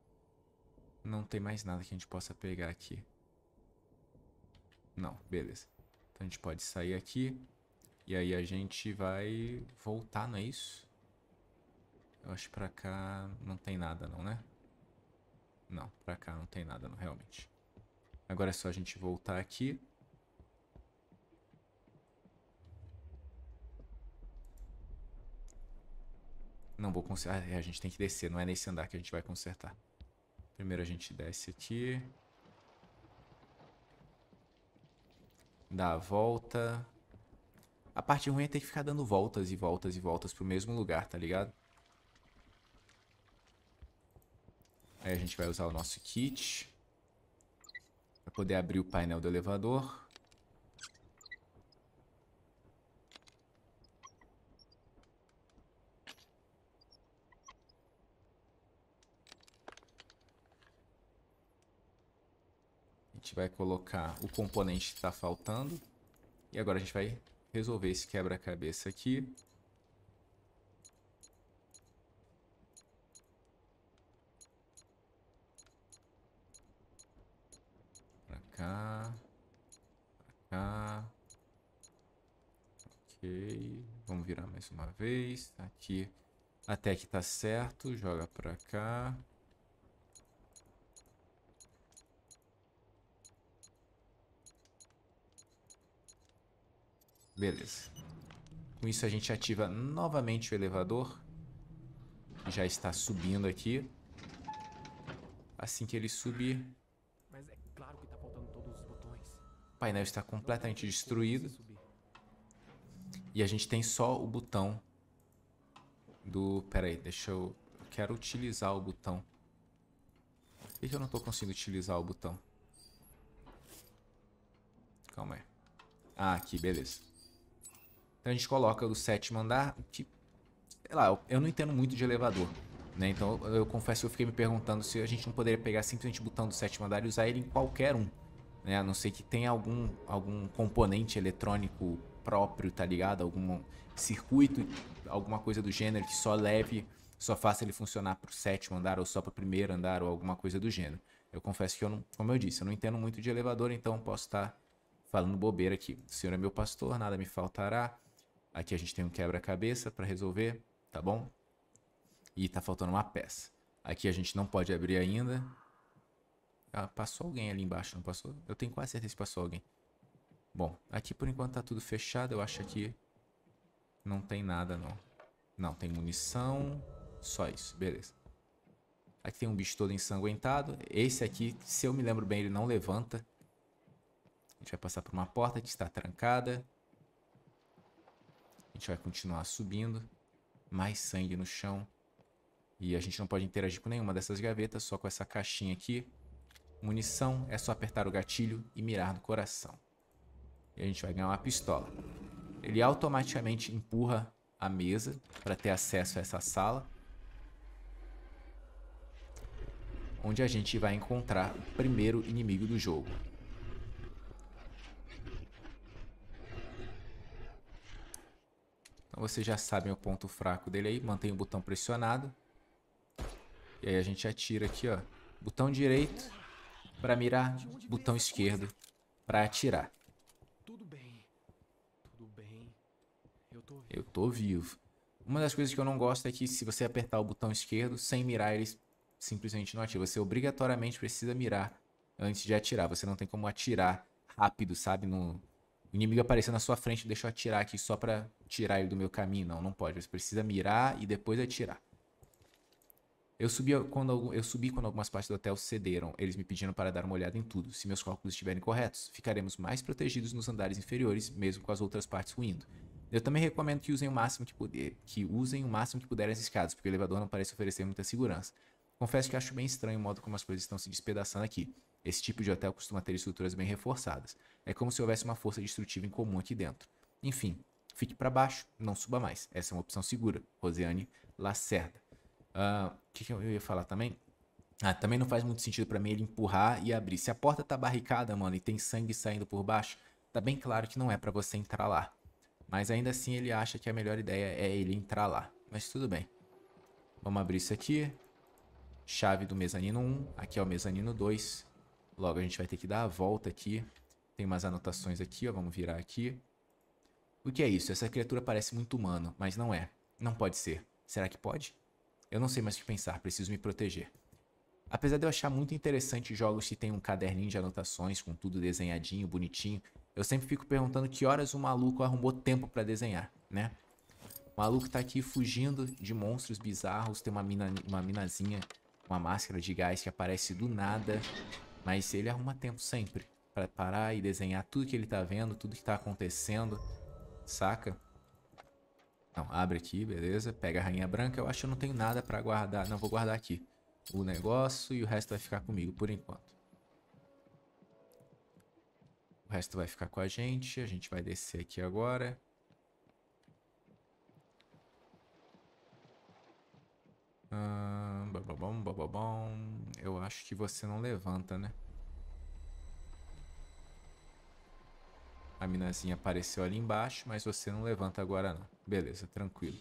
não tem mais nada que a gente possa pegar aqui. Não, beleza. Então a gente pode sair aqui. E aí a gente vai voltar, não é isso? Eu acho que pra cá não tem nada não, né? Não, pra cá não tem nada não, realmente. Agora é só a gente voltar aqui. Não, vou consertar. Ah, a gente tem que descer, não é nesse andar que a gente vai consertar. Primeiro a gente desce aqui. Dá a volta. A parte ruim é ter que ficar dando voltas e voltas e voltas pro mesmo lugar, tá ligado? Aí a gente vai usar o nosso kit. Pra poder abrir o painel do elevador. gente vai colocar o componente que está faltando. E agora a gente vai resolver esse quebra-cabeça aqui. para cá. Para cá. Ok. Vamos virar mais uma vez. Tá aqui até que tá certo. Joga para cá. Beleza. Com isso a gente ativa novamente o elevador. Que já está subindo aqui. Assim que ele subir... Mas é claro que tá faltando todos os botões. O painel está completamente destruído. E a gente tem só o botão do... Pera aí, deixa eu... Eu quero utilizar o botão. Por que eu não estou conseguindo utilizar o botão? Calma aí. Ah, aqui, beleza. Então a gente coloca o sétimo andar, que, sei lá, eu não entendo muito de elevador. Né? Então eu, eu confesso que eu fiquei me perguntando se a gente não poderia pegar simplesmente o botão do sétimo andar e usar ele em qualquer um. Né? A não ser que tenha algum, algum componente eletrônico próprio, tá ligado? Algum circuito, alguma coisa do gênero que só leve, só faça ele funcionar para o sétimo andar ou só para o primeiro andar ou alguma coisa do gênero. Eu confesso que eu não, como eu disse, eu não entendo muito de elevador, então posso estar falando bobeira aqui. O Senhor é meu pastor, nada me faltará. Aqui a gente tem um quebra-cabeça para resolver, tá bom? E tá faltando uma peça. Aqui a gente não pode abrir ainda. Ah, passou alguém ali embaixo, não passou? Eu tenho quase certeza que passou alguém. Bom, aqui por enquanto tá tudo fechado. Eu acho que não tem nada, não. Não, tem munição. Só isso, beleza. Aqui tem um bicho todo ensanguentado. Esse aqui, se eu me lembro bem, ele não levanta. A gente vai passar por uma porta que está trancada. A gente vai continuar subindo. Mais sangue no chão. E a gente não pode interagir com nenhuma dessas gavetas, só com essa caixinha aqui. Munição, é só apertar o gatilho e mirar no coração. E a gente vai ganhar uma pistola. Ele automaticamente empurra a mesa para ter acesso a essa sala. Onde a gente vai encontrar o primeiro inimigo do jogo. Vocês já sabem o ponto fraco dele aí. Mantém o botão pressionado. E aí a gente atira aqui, ó. Botão direito para mirar, botão esquerdo para atirar. Tudo bem. Tudo bem. Eu tô vivo. Eu tô vivo. Uma das coisas que eu não gosto é que se você apertar o botão esquerdo sem mirar, ele simplesmente não ativa. Você obrigatoriamente precisa mirar antes de atirar. Você não tem como atirar rápido, sabe? No, o inimigo apareceu na sua frente, deixa eu atirar aqui só pra tirar ele do meu caminho. Não, não pode. Você precisa mirar e depois atirar. Eu subi, quando, eu subi quando algumas partes do hotel cederam. Eles me pediram para dar uma olhada em tudo. Se meus cálculos estiverem corretos, ficaremos mais protegidos nos andares inferiores, mesmo com as outras partes ruindo. Eu também recomendo que usem o máximo que, puder, que usem o máximo que puderem as escadas, porque o elevador não parece oferecer muita segurança. Confesso que acho bem estranho o modo como as coisas estão se despedaçando aqui. Esse tipo de hotel costuma ter estruturas bem reforçadas. É como se houvesse uma força destrutiva em comum aqui dentro. Enfim, fique para baixo, não suba mais. Essa é uma opção segura. Rosiane Lacerda. Ah, o uh, que, que eu ia falar também? Ah, também não faz muito sentido para mim ele empurrar e abrir. Se a porta tá barricada, mano, e tem sangue saindo por baixo, tá bem claro que não é para você entrar lá. Mas ainda assim ele acha que a melhor ideia é ele entrar lá. Mas tudo bem. Vamos abrir isso aqui. Chave do mezanino 1. Aqui é o mezanino 2. Logo, a gente vai ter que dar a volta aqui. Tem umas anotações aqui, ó. Vamos virar aqui. O que é isso? Essa criatura parece muito humano, mas não é. Não pode ser. Será que pode? Eu não sei mais o que pensar, preciso me proteger. Apesar de eu achar muito interessante jogos que tem um caderninho de anotações com tudo desenhadinho, bonitinho, eu sempre fico perguntando que horas o maluco arrumou tempo para desenhar, né? O maluco tá aqui fugindo de monstros bizarros, tem uma, mina, uma minazinha, uma máscara de gás que aparece do nada. Mas ele arruma tempo sempre para parar e desenhar tudo que ele tá vendo, tudo que tá acontecendo, saca? Não, abre aqui, beleza. Pega a rainha branca. Eu acho que eu não tenho nada para guardar. Não, vou guardar aqui o negócio e o resto vai ficar comigo por enquanto. O resto vai ficar com a gente. A gente vai descer aqui agora. bababom, bababom. Eu acho que você não levanta, né? A minazinha apareceu ali embaixo, mas você não levanta agora não. Beleza, tranquilo.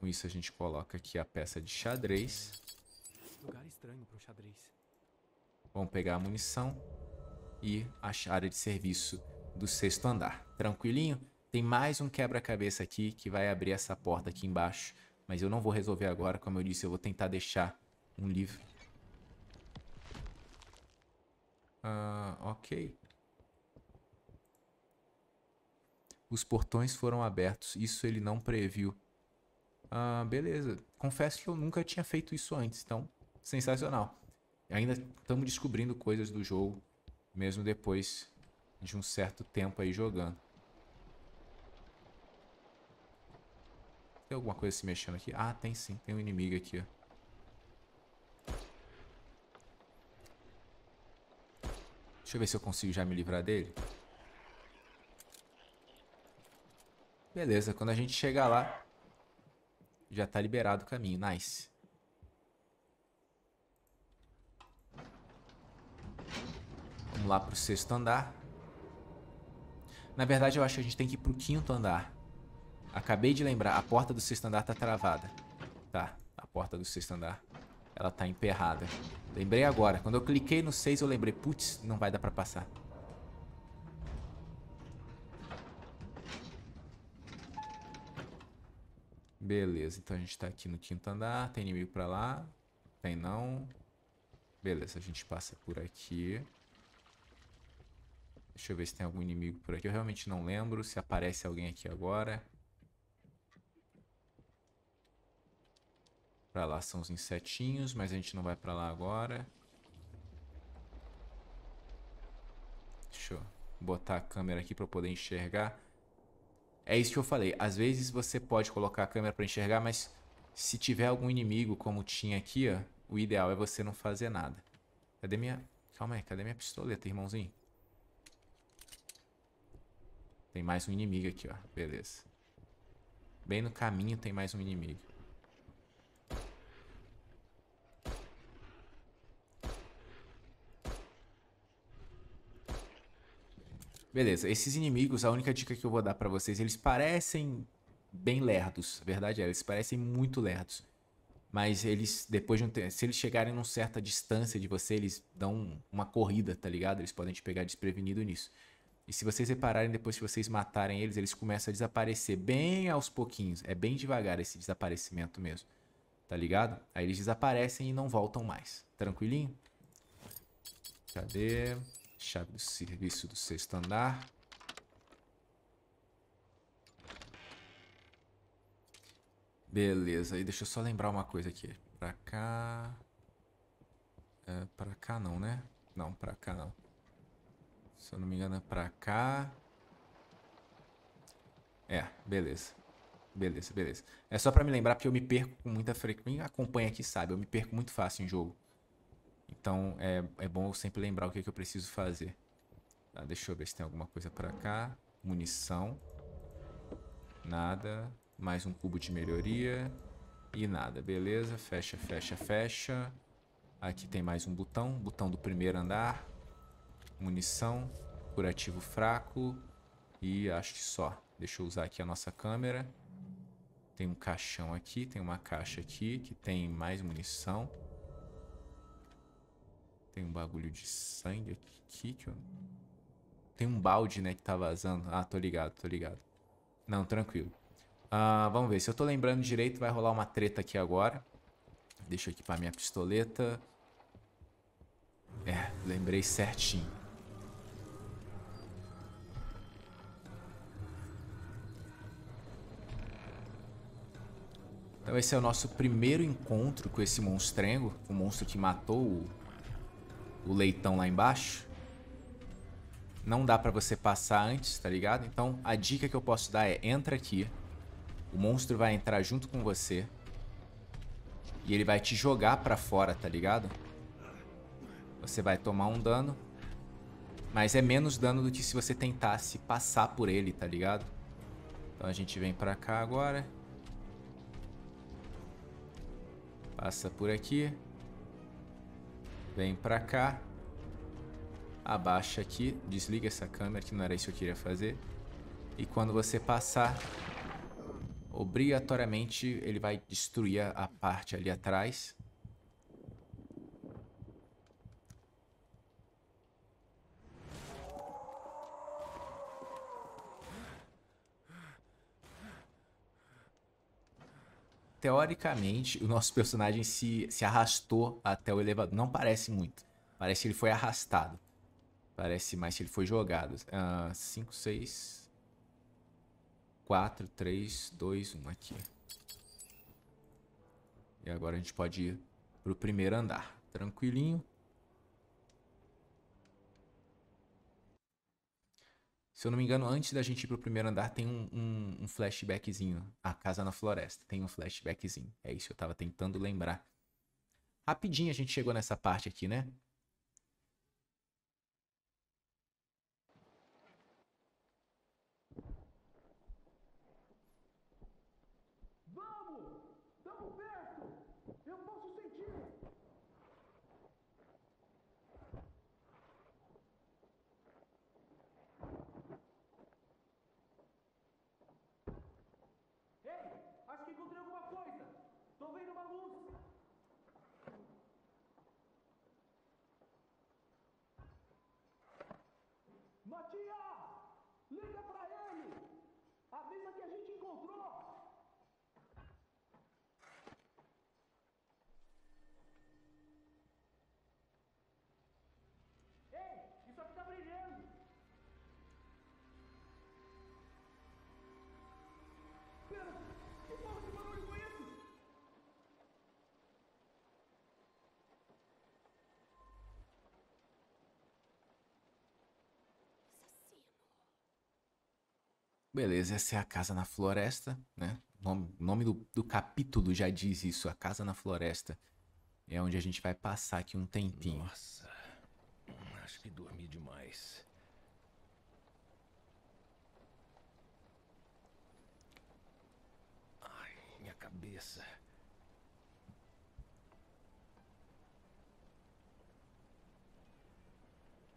Com isso a gente coloca aqui a peça de xadrez. Lugar estranho pro xadrez. Vamos pegar a munição e a área de serviço do sexto andar. Tranquilinho? Tem mais um quebra-cabeça aqui que vai abrir essa porta aqui embaixo mas eu não vou resolver agora, como eu disse, eu vou tentar deixar um livro. Ah, ok. Os portões foram abertos, isso ele não previu. Ah, beleza. Confesso que eu nunca tinha feito isso antes, então, sensacional. Ainda estamos descobrindo coisas do jogo, mesmo depois de um certo tempo aí jogando. Tem alguma coisa se mexendo aqui? Ah, tem sim. Tem um inimigo aqui, ó. Deixa eu ver se eu consigo já me livrar dele. Beleza, quando a gente chegar lá, já tá liberado o caminho. Nice. Vamos lá pro sexto andar. Na verdade, eu acho que a gente tem que ir pro quinto andar. Acabei de lembrar, a porta do sexto andar tá travada. Tá, a porta do sexto andar, ela tá emperrada. Lembrei agora, quando eu cliquei no 6 eu lembrei, putz, não vai dar pra passar. Beleza, então a gente tá aqui no quinto andar, tem inimigo pra lá, tem não. Beleza, a gente passa por aqui. Deixa eu ver se tem algum inimigo por aqui. Eu realmente não lembro se aparece alguém aqui agora. Pra lá são os insetinhos, mas a gente não vai pra lá agora. Deixa eu botar a câmera aqui pra eu poder enxergar. É isso que eu falei. Às vezes você pode colocar a câmera pra enxergar, mas se tiver algum inimigo como tinha aqui, ó, o ideal é você não fazer nada. Cadê minha... Calma aí, cadê minha pistoleta, irmãozinho? Tem mais um inimigo aqui, ó. Beleza. Bem no caminho tem mais um inimigo. Beleza, esses inimigos, a única dica que eu vou dar para vocês, eles parecem bem lerdos, a verdade é, eles parecem muito lerdos. Mas eles, depois de um tempo, se eles chegarem a uma certa distância de você, eles dão uma corrida, tá ligado? Eles podem te pegar desprevenido nisso. E se vocês repararem, depois que vocês matarem eles, eles começam a desaparecer bem aos pouquinhos. É bem devagar esse desaparecimento mesmo. Tá ligado? Aí eles desaparecem e não voltam mais. Tranquilinho? Cadê? Chave do serviço do sexto andar. Beleza, e deixa eu só lembrar uma coisa aqui. Pra cá... É, pra cá não, né? Não, pra cá não. Se eu não me engano é pra cá. É, beleza. Beleza, beleza. É só pra me lembrar, porque eu me perco com muita frequência. Quem acompanha aqui sabe, eu me perco muito fácil em jogo. Então é, é bom sempre lembrar o que, é que eu preciso fazer. Tá, deixa eu ver se tem alguma coisa pra cá. Munição. Nada. Mais um cubo de melhoria. E nada, beleza. Fecha, fecha, fecha. Aqui tem mais um botão. Botão do primeiro andar. Munição. Curativo fraco. E acho que só. Deixa eu usar aqui a nossa câmera. Tem um caixão aqui. Tem uma caixa aqui que tem mais munição. Tem um bagulho de sangue aqui. Que que Tem um balde, né, que tá vazando. Ah, tô ligado, tô ligado. Não, tranquilo. Ah, vamos ver. Se eu tô lembrando direito, vai rolar uma treta aqui agora. Deixa eu equipar minha pistoleta. É, lembrei certinho. Então esse é o nosso primeiro encontro com esse monstrengo, o monstro que matou o o leitão lá embaixo, não dá para você passar antes, tá ligado? Então a dica que eu posso dar é entra aqui, o monstro vai entrar junto com você e ele vai te jogar para fora, tá ligado? Você vai tomar um dano, mas é menos dano do que se você tentasse passar por ele, tá ligado? Então a gente vem pra cá agora. Passa por aqui. Vem pra cá. Abaixa aqui. Desliga essa câmera, que não era isso que eu queria fazer. E quando você passar, obrigatoriamente ele vai destruir a parte ali atrás. teoricamente, o nosso personagem se, se arrastou até o elevador. Não parece muito. Parece que ele foi arrastado. Parece mais que ele foi jogado. 5, 6. 4, 3, 2, 1 aqui. E agora a gente pode ir pro primeiro andar. Tranquilinho. Se eu não me engano, antes da gente ir pro primeiro andar, tem um, um, um flashbackzinho. A casa na floresta. Tem um flashbackzinho. É isso, eu tava tentando lembrar. Rapidinho a gente chegou nessa parte aqui, né? Beleza, essa é a Casa na Floresta, né? O nome, nome do, do capítulo já diz isso, a Casa na Floresta. É onde a gente vai passar aqui um tempinho. Nossa, acho que dormi demais. Ai, minha cabeça.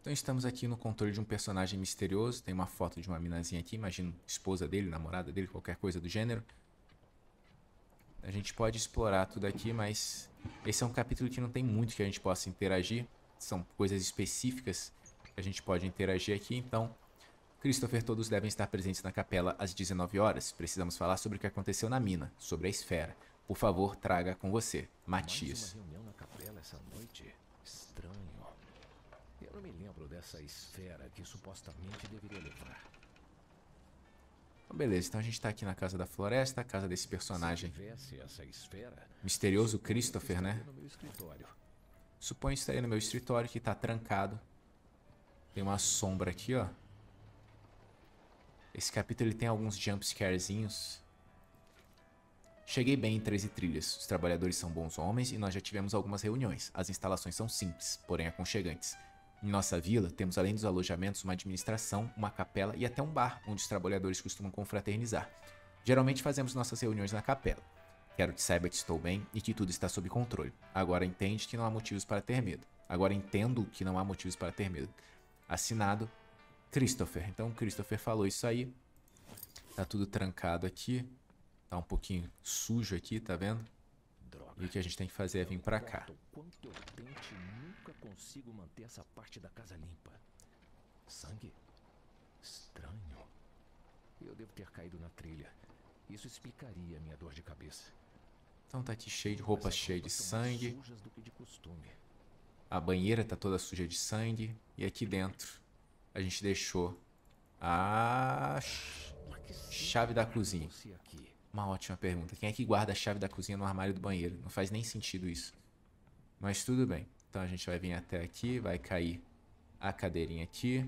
Então estamos aqui no controle de um personagem misterioso. Tem uma foto de uma minazinha aqui, imagino esposa dele, namorada dele, qualquer coisa do gênero. A gente pode explorar tudo aqui, mas esse é um capítulo que não tem muito que a gente possa interagir. São coisas específicas que a gente pode interagir aqui, então Christopher, todos devem estar presentes na capela às 19 horas. Precisamos falar sobre o que aconteceu na mina, sobre a esfera. Por favor, traga com você, Matias. Mais uma reunião na capela essa noite? Estranho. Não me lembro dessa esfera que supostamente deveria levar. Ah, beleza, então a gente tá aqui na Casa da Floresta, a casa desse personagem. Esfera, Misterioso Christopher, né? Suponho que estaria no meu escritório, que tá trancado. Tem uma sombra aqui, ó. Esse capítulo ele tem alguns jumpscarezinhos. Cheguei bem em 13 trilhas. Os trabalhadores são bons homens e nós já tivemos algumas reuniões. As instalações são simples, porém aconchegantes. Em nossa vila, temos além dos alojamentos uma administração, uma capela e até um bar, onde os trabalhadores costumam confraternizar. Geralmente fazemos nossas reuniões na capela. Quero que saiba que estou bem e que tudo está sob controle. Agora entende que não há motivos para ter medo. Agora entendo que não há motivos para ter medo. Assinado Christopher. Então, Christopher falou isso aí. Tá tudo trancado aqui. Tá um pouquinho sujo aqui, tá vendo? E o que a gente tem que fazer é vir para cá. Então, quanto eu tente, nunca consigo manter essa parte da casa limpa. Sangue? Estranho. Eu devo ter caído na trilha. Isso explicaria a minha dor de cabeça. Então tá aqui cheio de roupas cheias de tá sangue. De a banheira tá toda suja de sangue. E aqui dentro a gente deixou a chave da cozinha. Uma ótima pergunta. Quem é que guarda a chave da cozinha no armário do banheiro? Não faz nem sentido isso. Mas tudo bem. Então a gente vai vir até aqui, vai cair a cadeirinha aqui.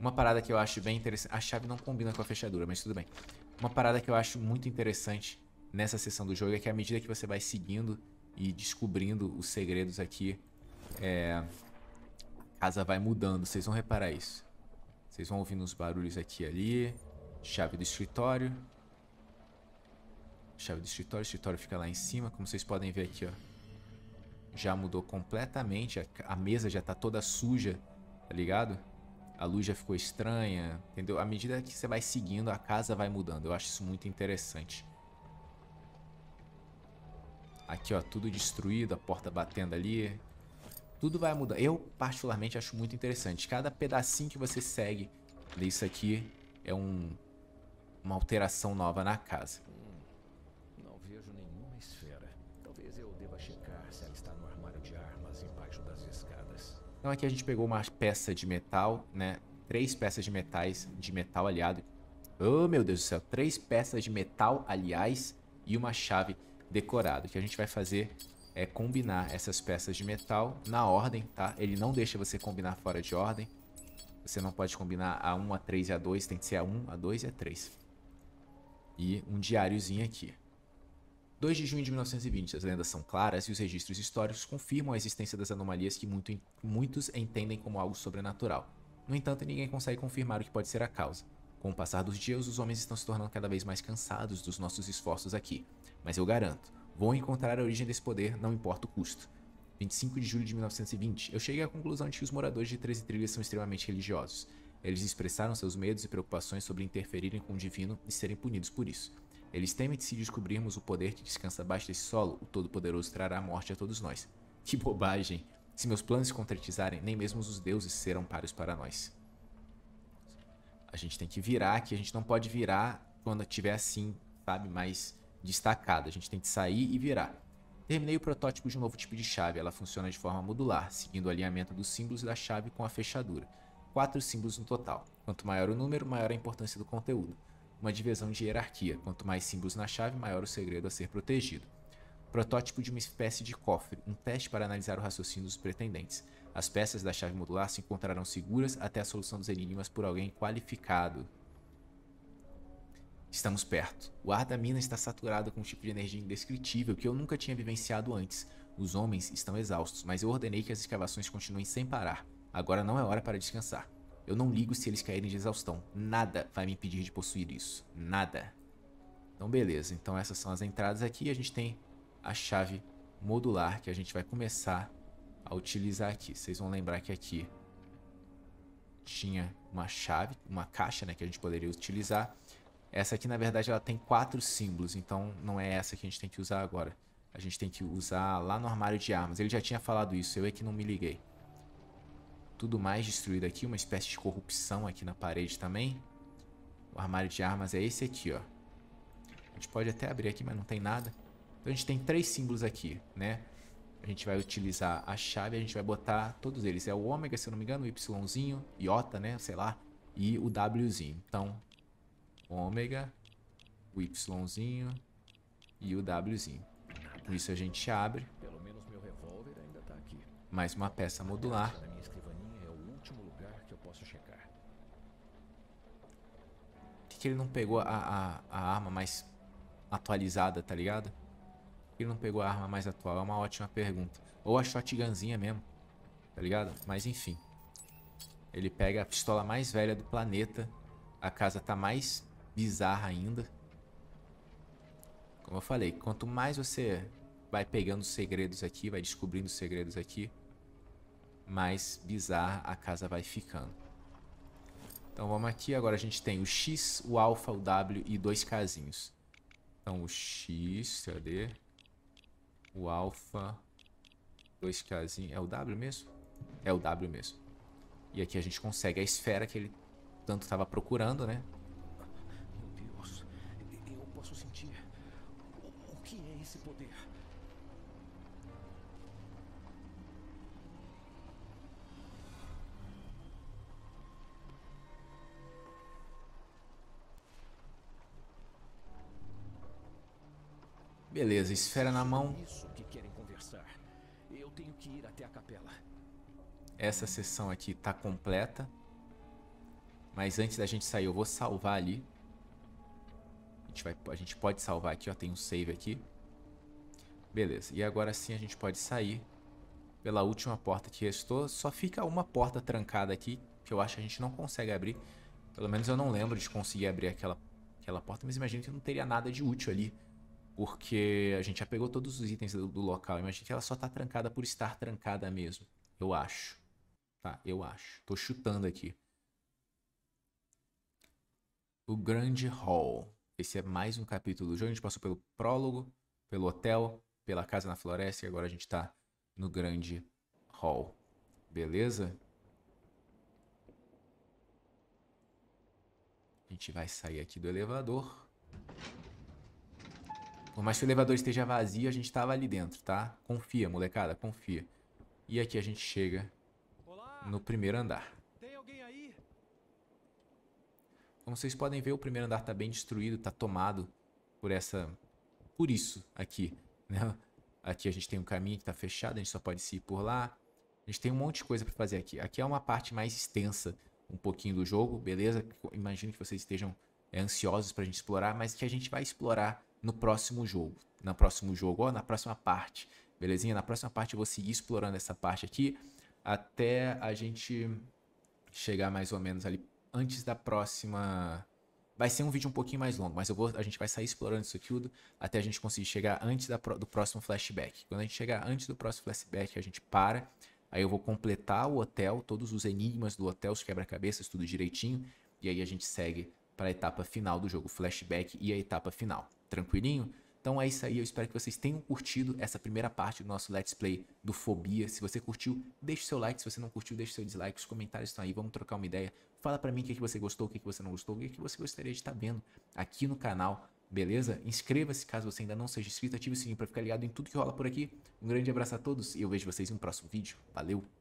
Uma parada que eu acho bem interessante... A chave não combina com a fechadura, mas tudo bem. Uma parada que eu acho muito interessante nessa sessão do jogo é que à medida que você vai seguindo e descobrindo os segredos aqui, é... a casa vai mudando. Vocês vão reparar isso. Vocês vão ouvindo uns barulhos aqui e ali. Chave do escritório. Chave do escritório. O escritório fica lá em cima. Como vocês podem ver aqui, ó. Já mudou completamente. A, a mesa já tá toda suja, tá ligado? A luz já ficou estranha, entendeu? À medida que você vai seguindo, a casa vai mudando. Eu acho isso muito interessante. Aqui, ó, tudo destruído, a porta batendo ali. Tudo vai mudar. Eu, particularmente, acho muito interessante. Cada pedacinho que você segue isso aqui é um uma alteração nova na casa. Hum, não vejo nenhuma esfera. Talvez eu deva checar se ela está no armário de armas embaixo das escadas. Então aqui a gente pegou uma peça de metal, né? Três peças de metais de metal aliado. Oh, meu Deus do céu, três peças de metal, aliás, e uma chave decorada. O que a gente vai fazer é combinar essas peças de metal na ordem, tá? Ele não deixa você combinar fora de ordem. Você não pode combinar A1, A3 e A2, tem que ser A1, A2 e A3 e um diáriozinho aqui. 2 de junho de 1920, as lendas são claras e os registros históricos confirmam a existência das anomalias que muito, muitos entendem como algo sobrenatural. No entanto, ninguém consegue confirmar o que pode ser a causa. Com o passar dos dias, os homens estão se tornando cada vez mais cansados dos nossos esforços aqui. Mas eu garanto, vou encontrar a origem desse poder, não importa o custo. 25 de julho de 1920, eu cheguei à conclusão de que os moradores de 13 trilhas são extremamente religiosos. Eles expressaram seus medos e preocupações sobre interferirem com o divino e serem punidos por isso. Eles temem que se descobrirmos o poder que descansa abaixo desse solo, o Todo-Poderoso trará a morte a todos nós. Que bobagem! Se meus planos se concretizarem, nem mesmo os deuses serão páreos para nós. A gente tem que virar, que a gente não pode virar quando tiver assim, sabe, mais destacado. A gente tem que sair e virar. Terminei o protótipo de um novo tipo de chave. Ela funciona de forma modular, seguindo o alinhamento dos símbolos da chave com a fechadura quatro símbolos no total. Quanto maior o número, maior a importância do conteúdo. Uma divisão de hierarquia: quanto mais símbolos na chave, maior o segredo a ser protegido. Protótipo de uma espécie de cofre, um teste para analisar o raciocínio dos pretendentes. As peças da chave modular se encontrarão seguras até a solução dos enigmas por alguém qualificado. Estamos perto. O ar da mina está saturado com um tipo de energia indescritível que eu nunca tinha vivenciado antes. Os homens estão exaustos, mas eu ordenei que as escavações continuem sem parar. Agora não é hora para descansar. Eu não ligo se eles caírem de exaustão. Nada vai me impedir de possuir isso. Nada. Então beleza, então essas são as entradas aqui a gente tem a chave modular que a gente vai começar a utilizar aqui. Vocês vão lembrar que aqui tinha uma chave, uma caixa né, que a gente poderia utilizar. Essa aqui na verdade ela tem quatro símbolos, então não é essa que a gente tem que usar agora. A gente tem que usar lá no armário de armas. Ele já tinha falado isso, eu é que não me liguei. Tudo mais destruído aqui, uma espécie de corrupção aqui na parede também. O armário de armas é esse aqui, ó. A gente pode até abrir aqui, mas não tem nada. Então a gente tem três símbolos aqui, né? A gente vai utilizar a chave, a gente vai botar todos eles. É o ômega, se eu não me engano, o yzinho, iota, né, sei lá, e o wzinho. Então, ômega, o yzinho e o wzinho. Com isso a gente abre. Tá mais uma peça modular. Posso checar. Por que, que ele não pegou a, a, a arma mais atualizada, tá ligado? Por que ele não pegou a arma mais atual? É uma ótima pergunta. Ou a shotgunzinha mesmo, tá ligado? Mas enfim. Ele pega a pistola mais velha do planeta. A casa tá mais bizarra ainda. Como eu falei, quanto mais você vai pegando segredos aqui, vai descobrindo segredos aqui, mais bizarra a casa vai ficando. Então vamos aqui, agora a gente tem o X, o alfa, o W e dois casinhos. Então o X, cadê? O alfa, dois casinhos, é o W mesmo? É o W mesmo. E aqui a gente consegue a esfera que ele tanto estava procurando, né? Beleza, esfera na mão. Essa sessão aqui tá completa. Mas antes da gente sair, eu vou salvar ali. A gente, vai, a gente pode salvar aqui, ó. Tem um save aqui. Beleza. E agora sim a gente pode sair pela última porta que restou. Só fica uma porta trancada aqui, que eu acho que a gente não consegue abrir. Pelo menos eu não lembro de conseguir abrir aquela, aquela porta, mas imagino que não teria nada de útil ali. Porque a gente já pegou todos os itens do, do local. Imagina que ela só tá trancada por estar trancada mesmo. Eu acho. Tá, eu acho. Tô chutando aqui. O Grande Hall. Esse é mais um capítulo do jogo. A gente passou pelo prólogo, pelo hotel, pela casa na floresta e agora a gente tá no Grande Hall. Beleza? A gente vai sair aqui do elevador. Por mais que o elevador esteja vazio, a gente estava ali dentro, tá? Confia, molecada, confia. E aqui a gente chega no primeiro andar. Como vocês podem ver, o primeiro andar está bem destruído, está tomado por essa... Por isso aqui, né? Aqui a gente tem um caminho que está fechado, a gente só pode ir por lá. A gente tem um monte de coisa para fazer aqui. Aqui é uma parte mais extensa um pouquinho do jogo, beleza? Imagino que vocês estejam é, ansiosos para a gente explorar, mas que a gente vai explorar no próximo jogo, na próximo jogo, ó, na próxima parte, belezinha? Na próxima parte eu vou seguir explorando essa parte aqui até a gente chegar mais ou menos ali antes da próxima. Vai ser um vídeo um pouquinho mais longo, mas eu vou, a gente vai sair explorando isso tudo até a gente conseguir chegar antes da, do próximo flashback. Quando a gente chegar antes do próximo flashback, a gente para. Aí eu vou completar o hotel, todos os enigmas do hotel, os quebra-cabeças, tudo direitinho. E aí a gente segue para a etapa final do jogo, flashback e a etapa final. Tranquilinho? Então é isso aí, eu espero que vocês tenham curtido essa primeira parte do nosso Let's Play do Fobia. Se você curtiu, deixe seu like, se você não curtiu, deixe seu dislike, os comentários estão aí, vamos trocar uma ideia. Fala pra mim o que, é que você gostou, o que, é que você não gostou, o que, é que você gostaria de estar tá vendo aqui no canal, beleza? Inscreva-se caso você ainda não seja inscrito, ative o sininho pra ficar ligado em tudo que rola por aqui. Um grande abraço a todos e eu vejo vocês em um próximo vídeo. Valeu!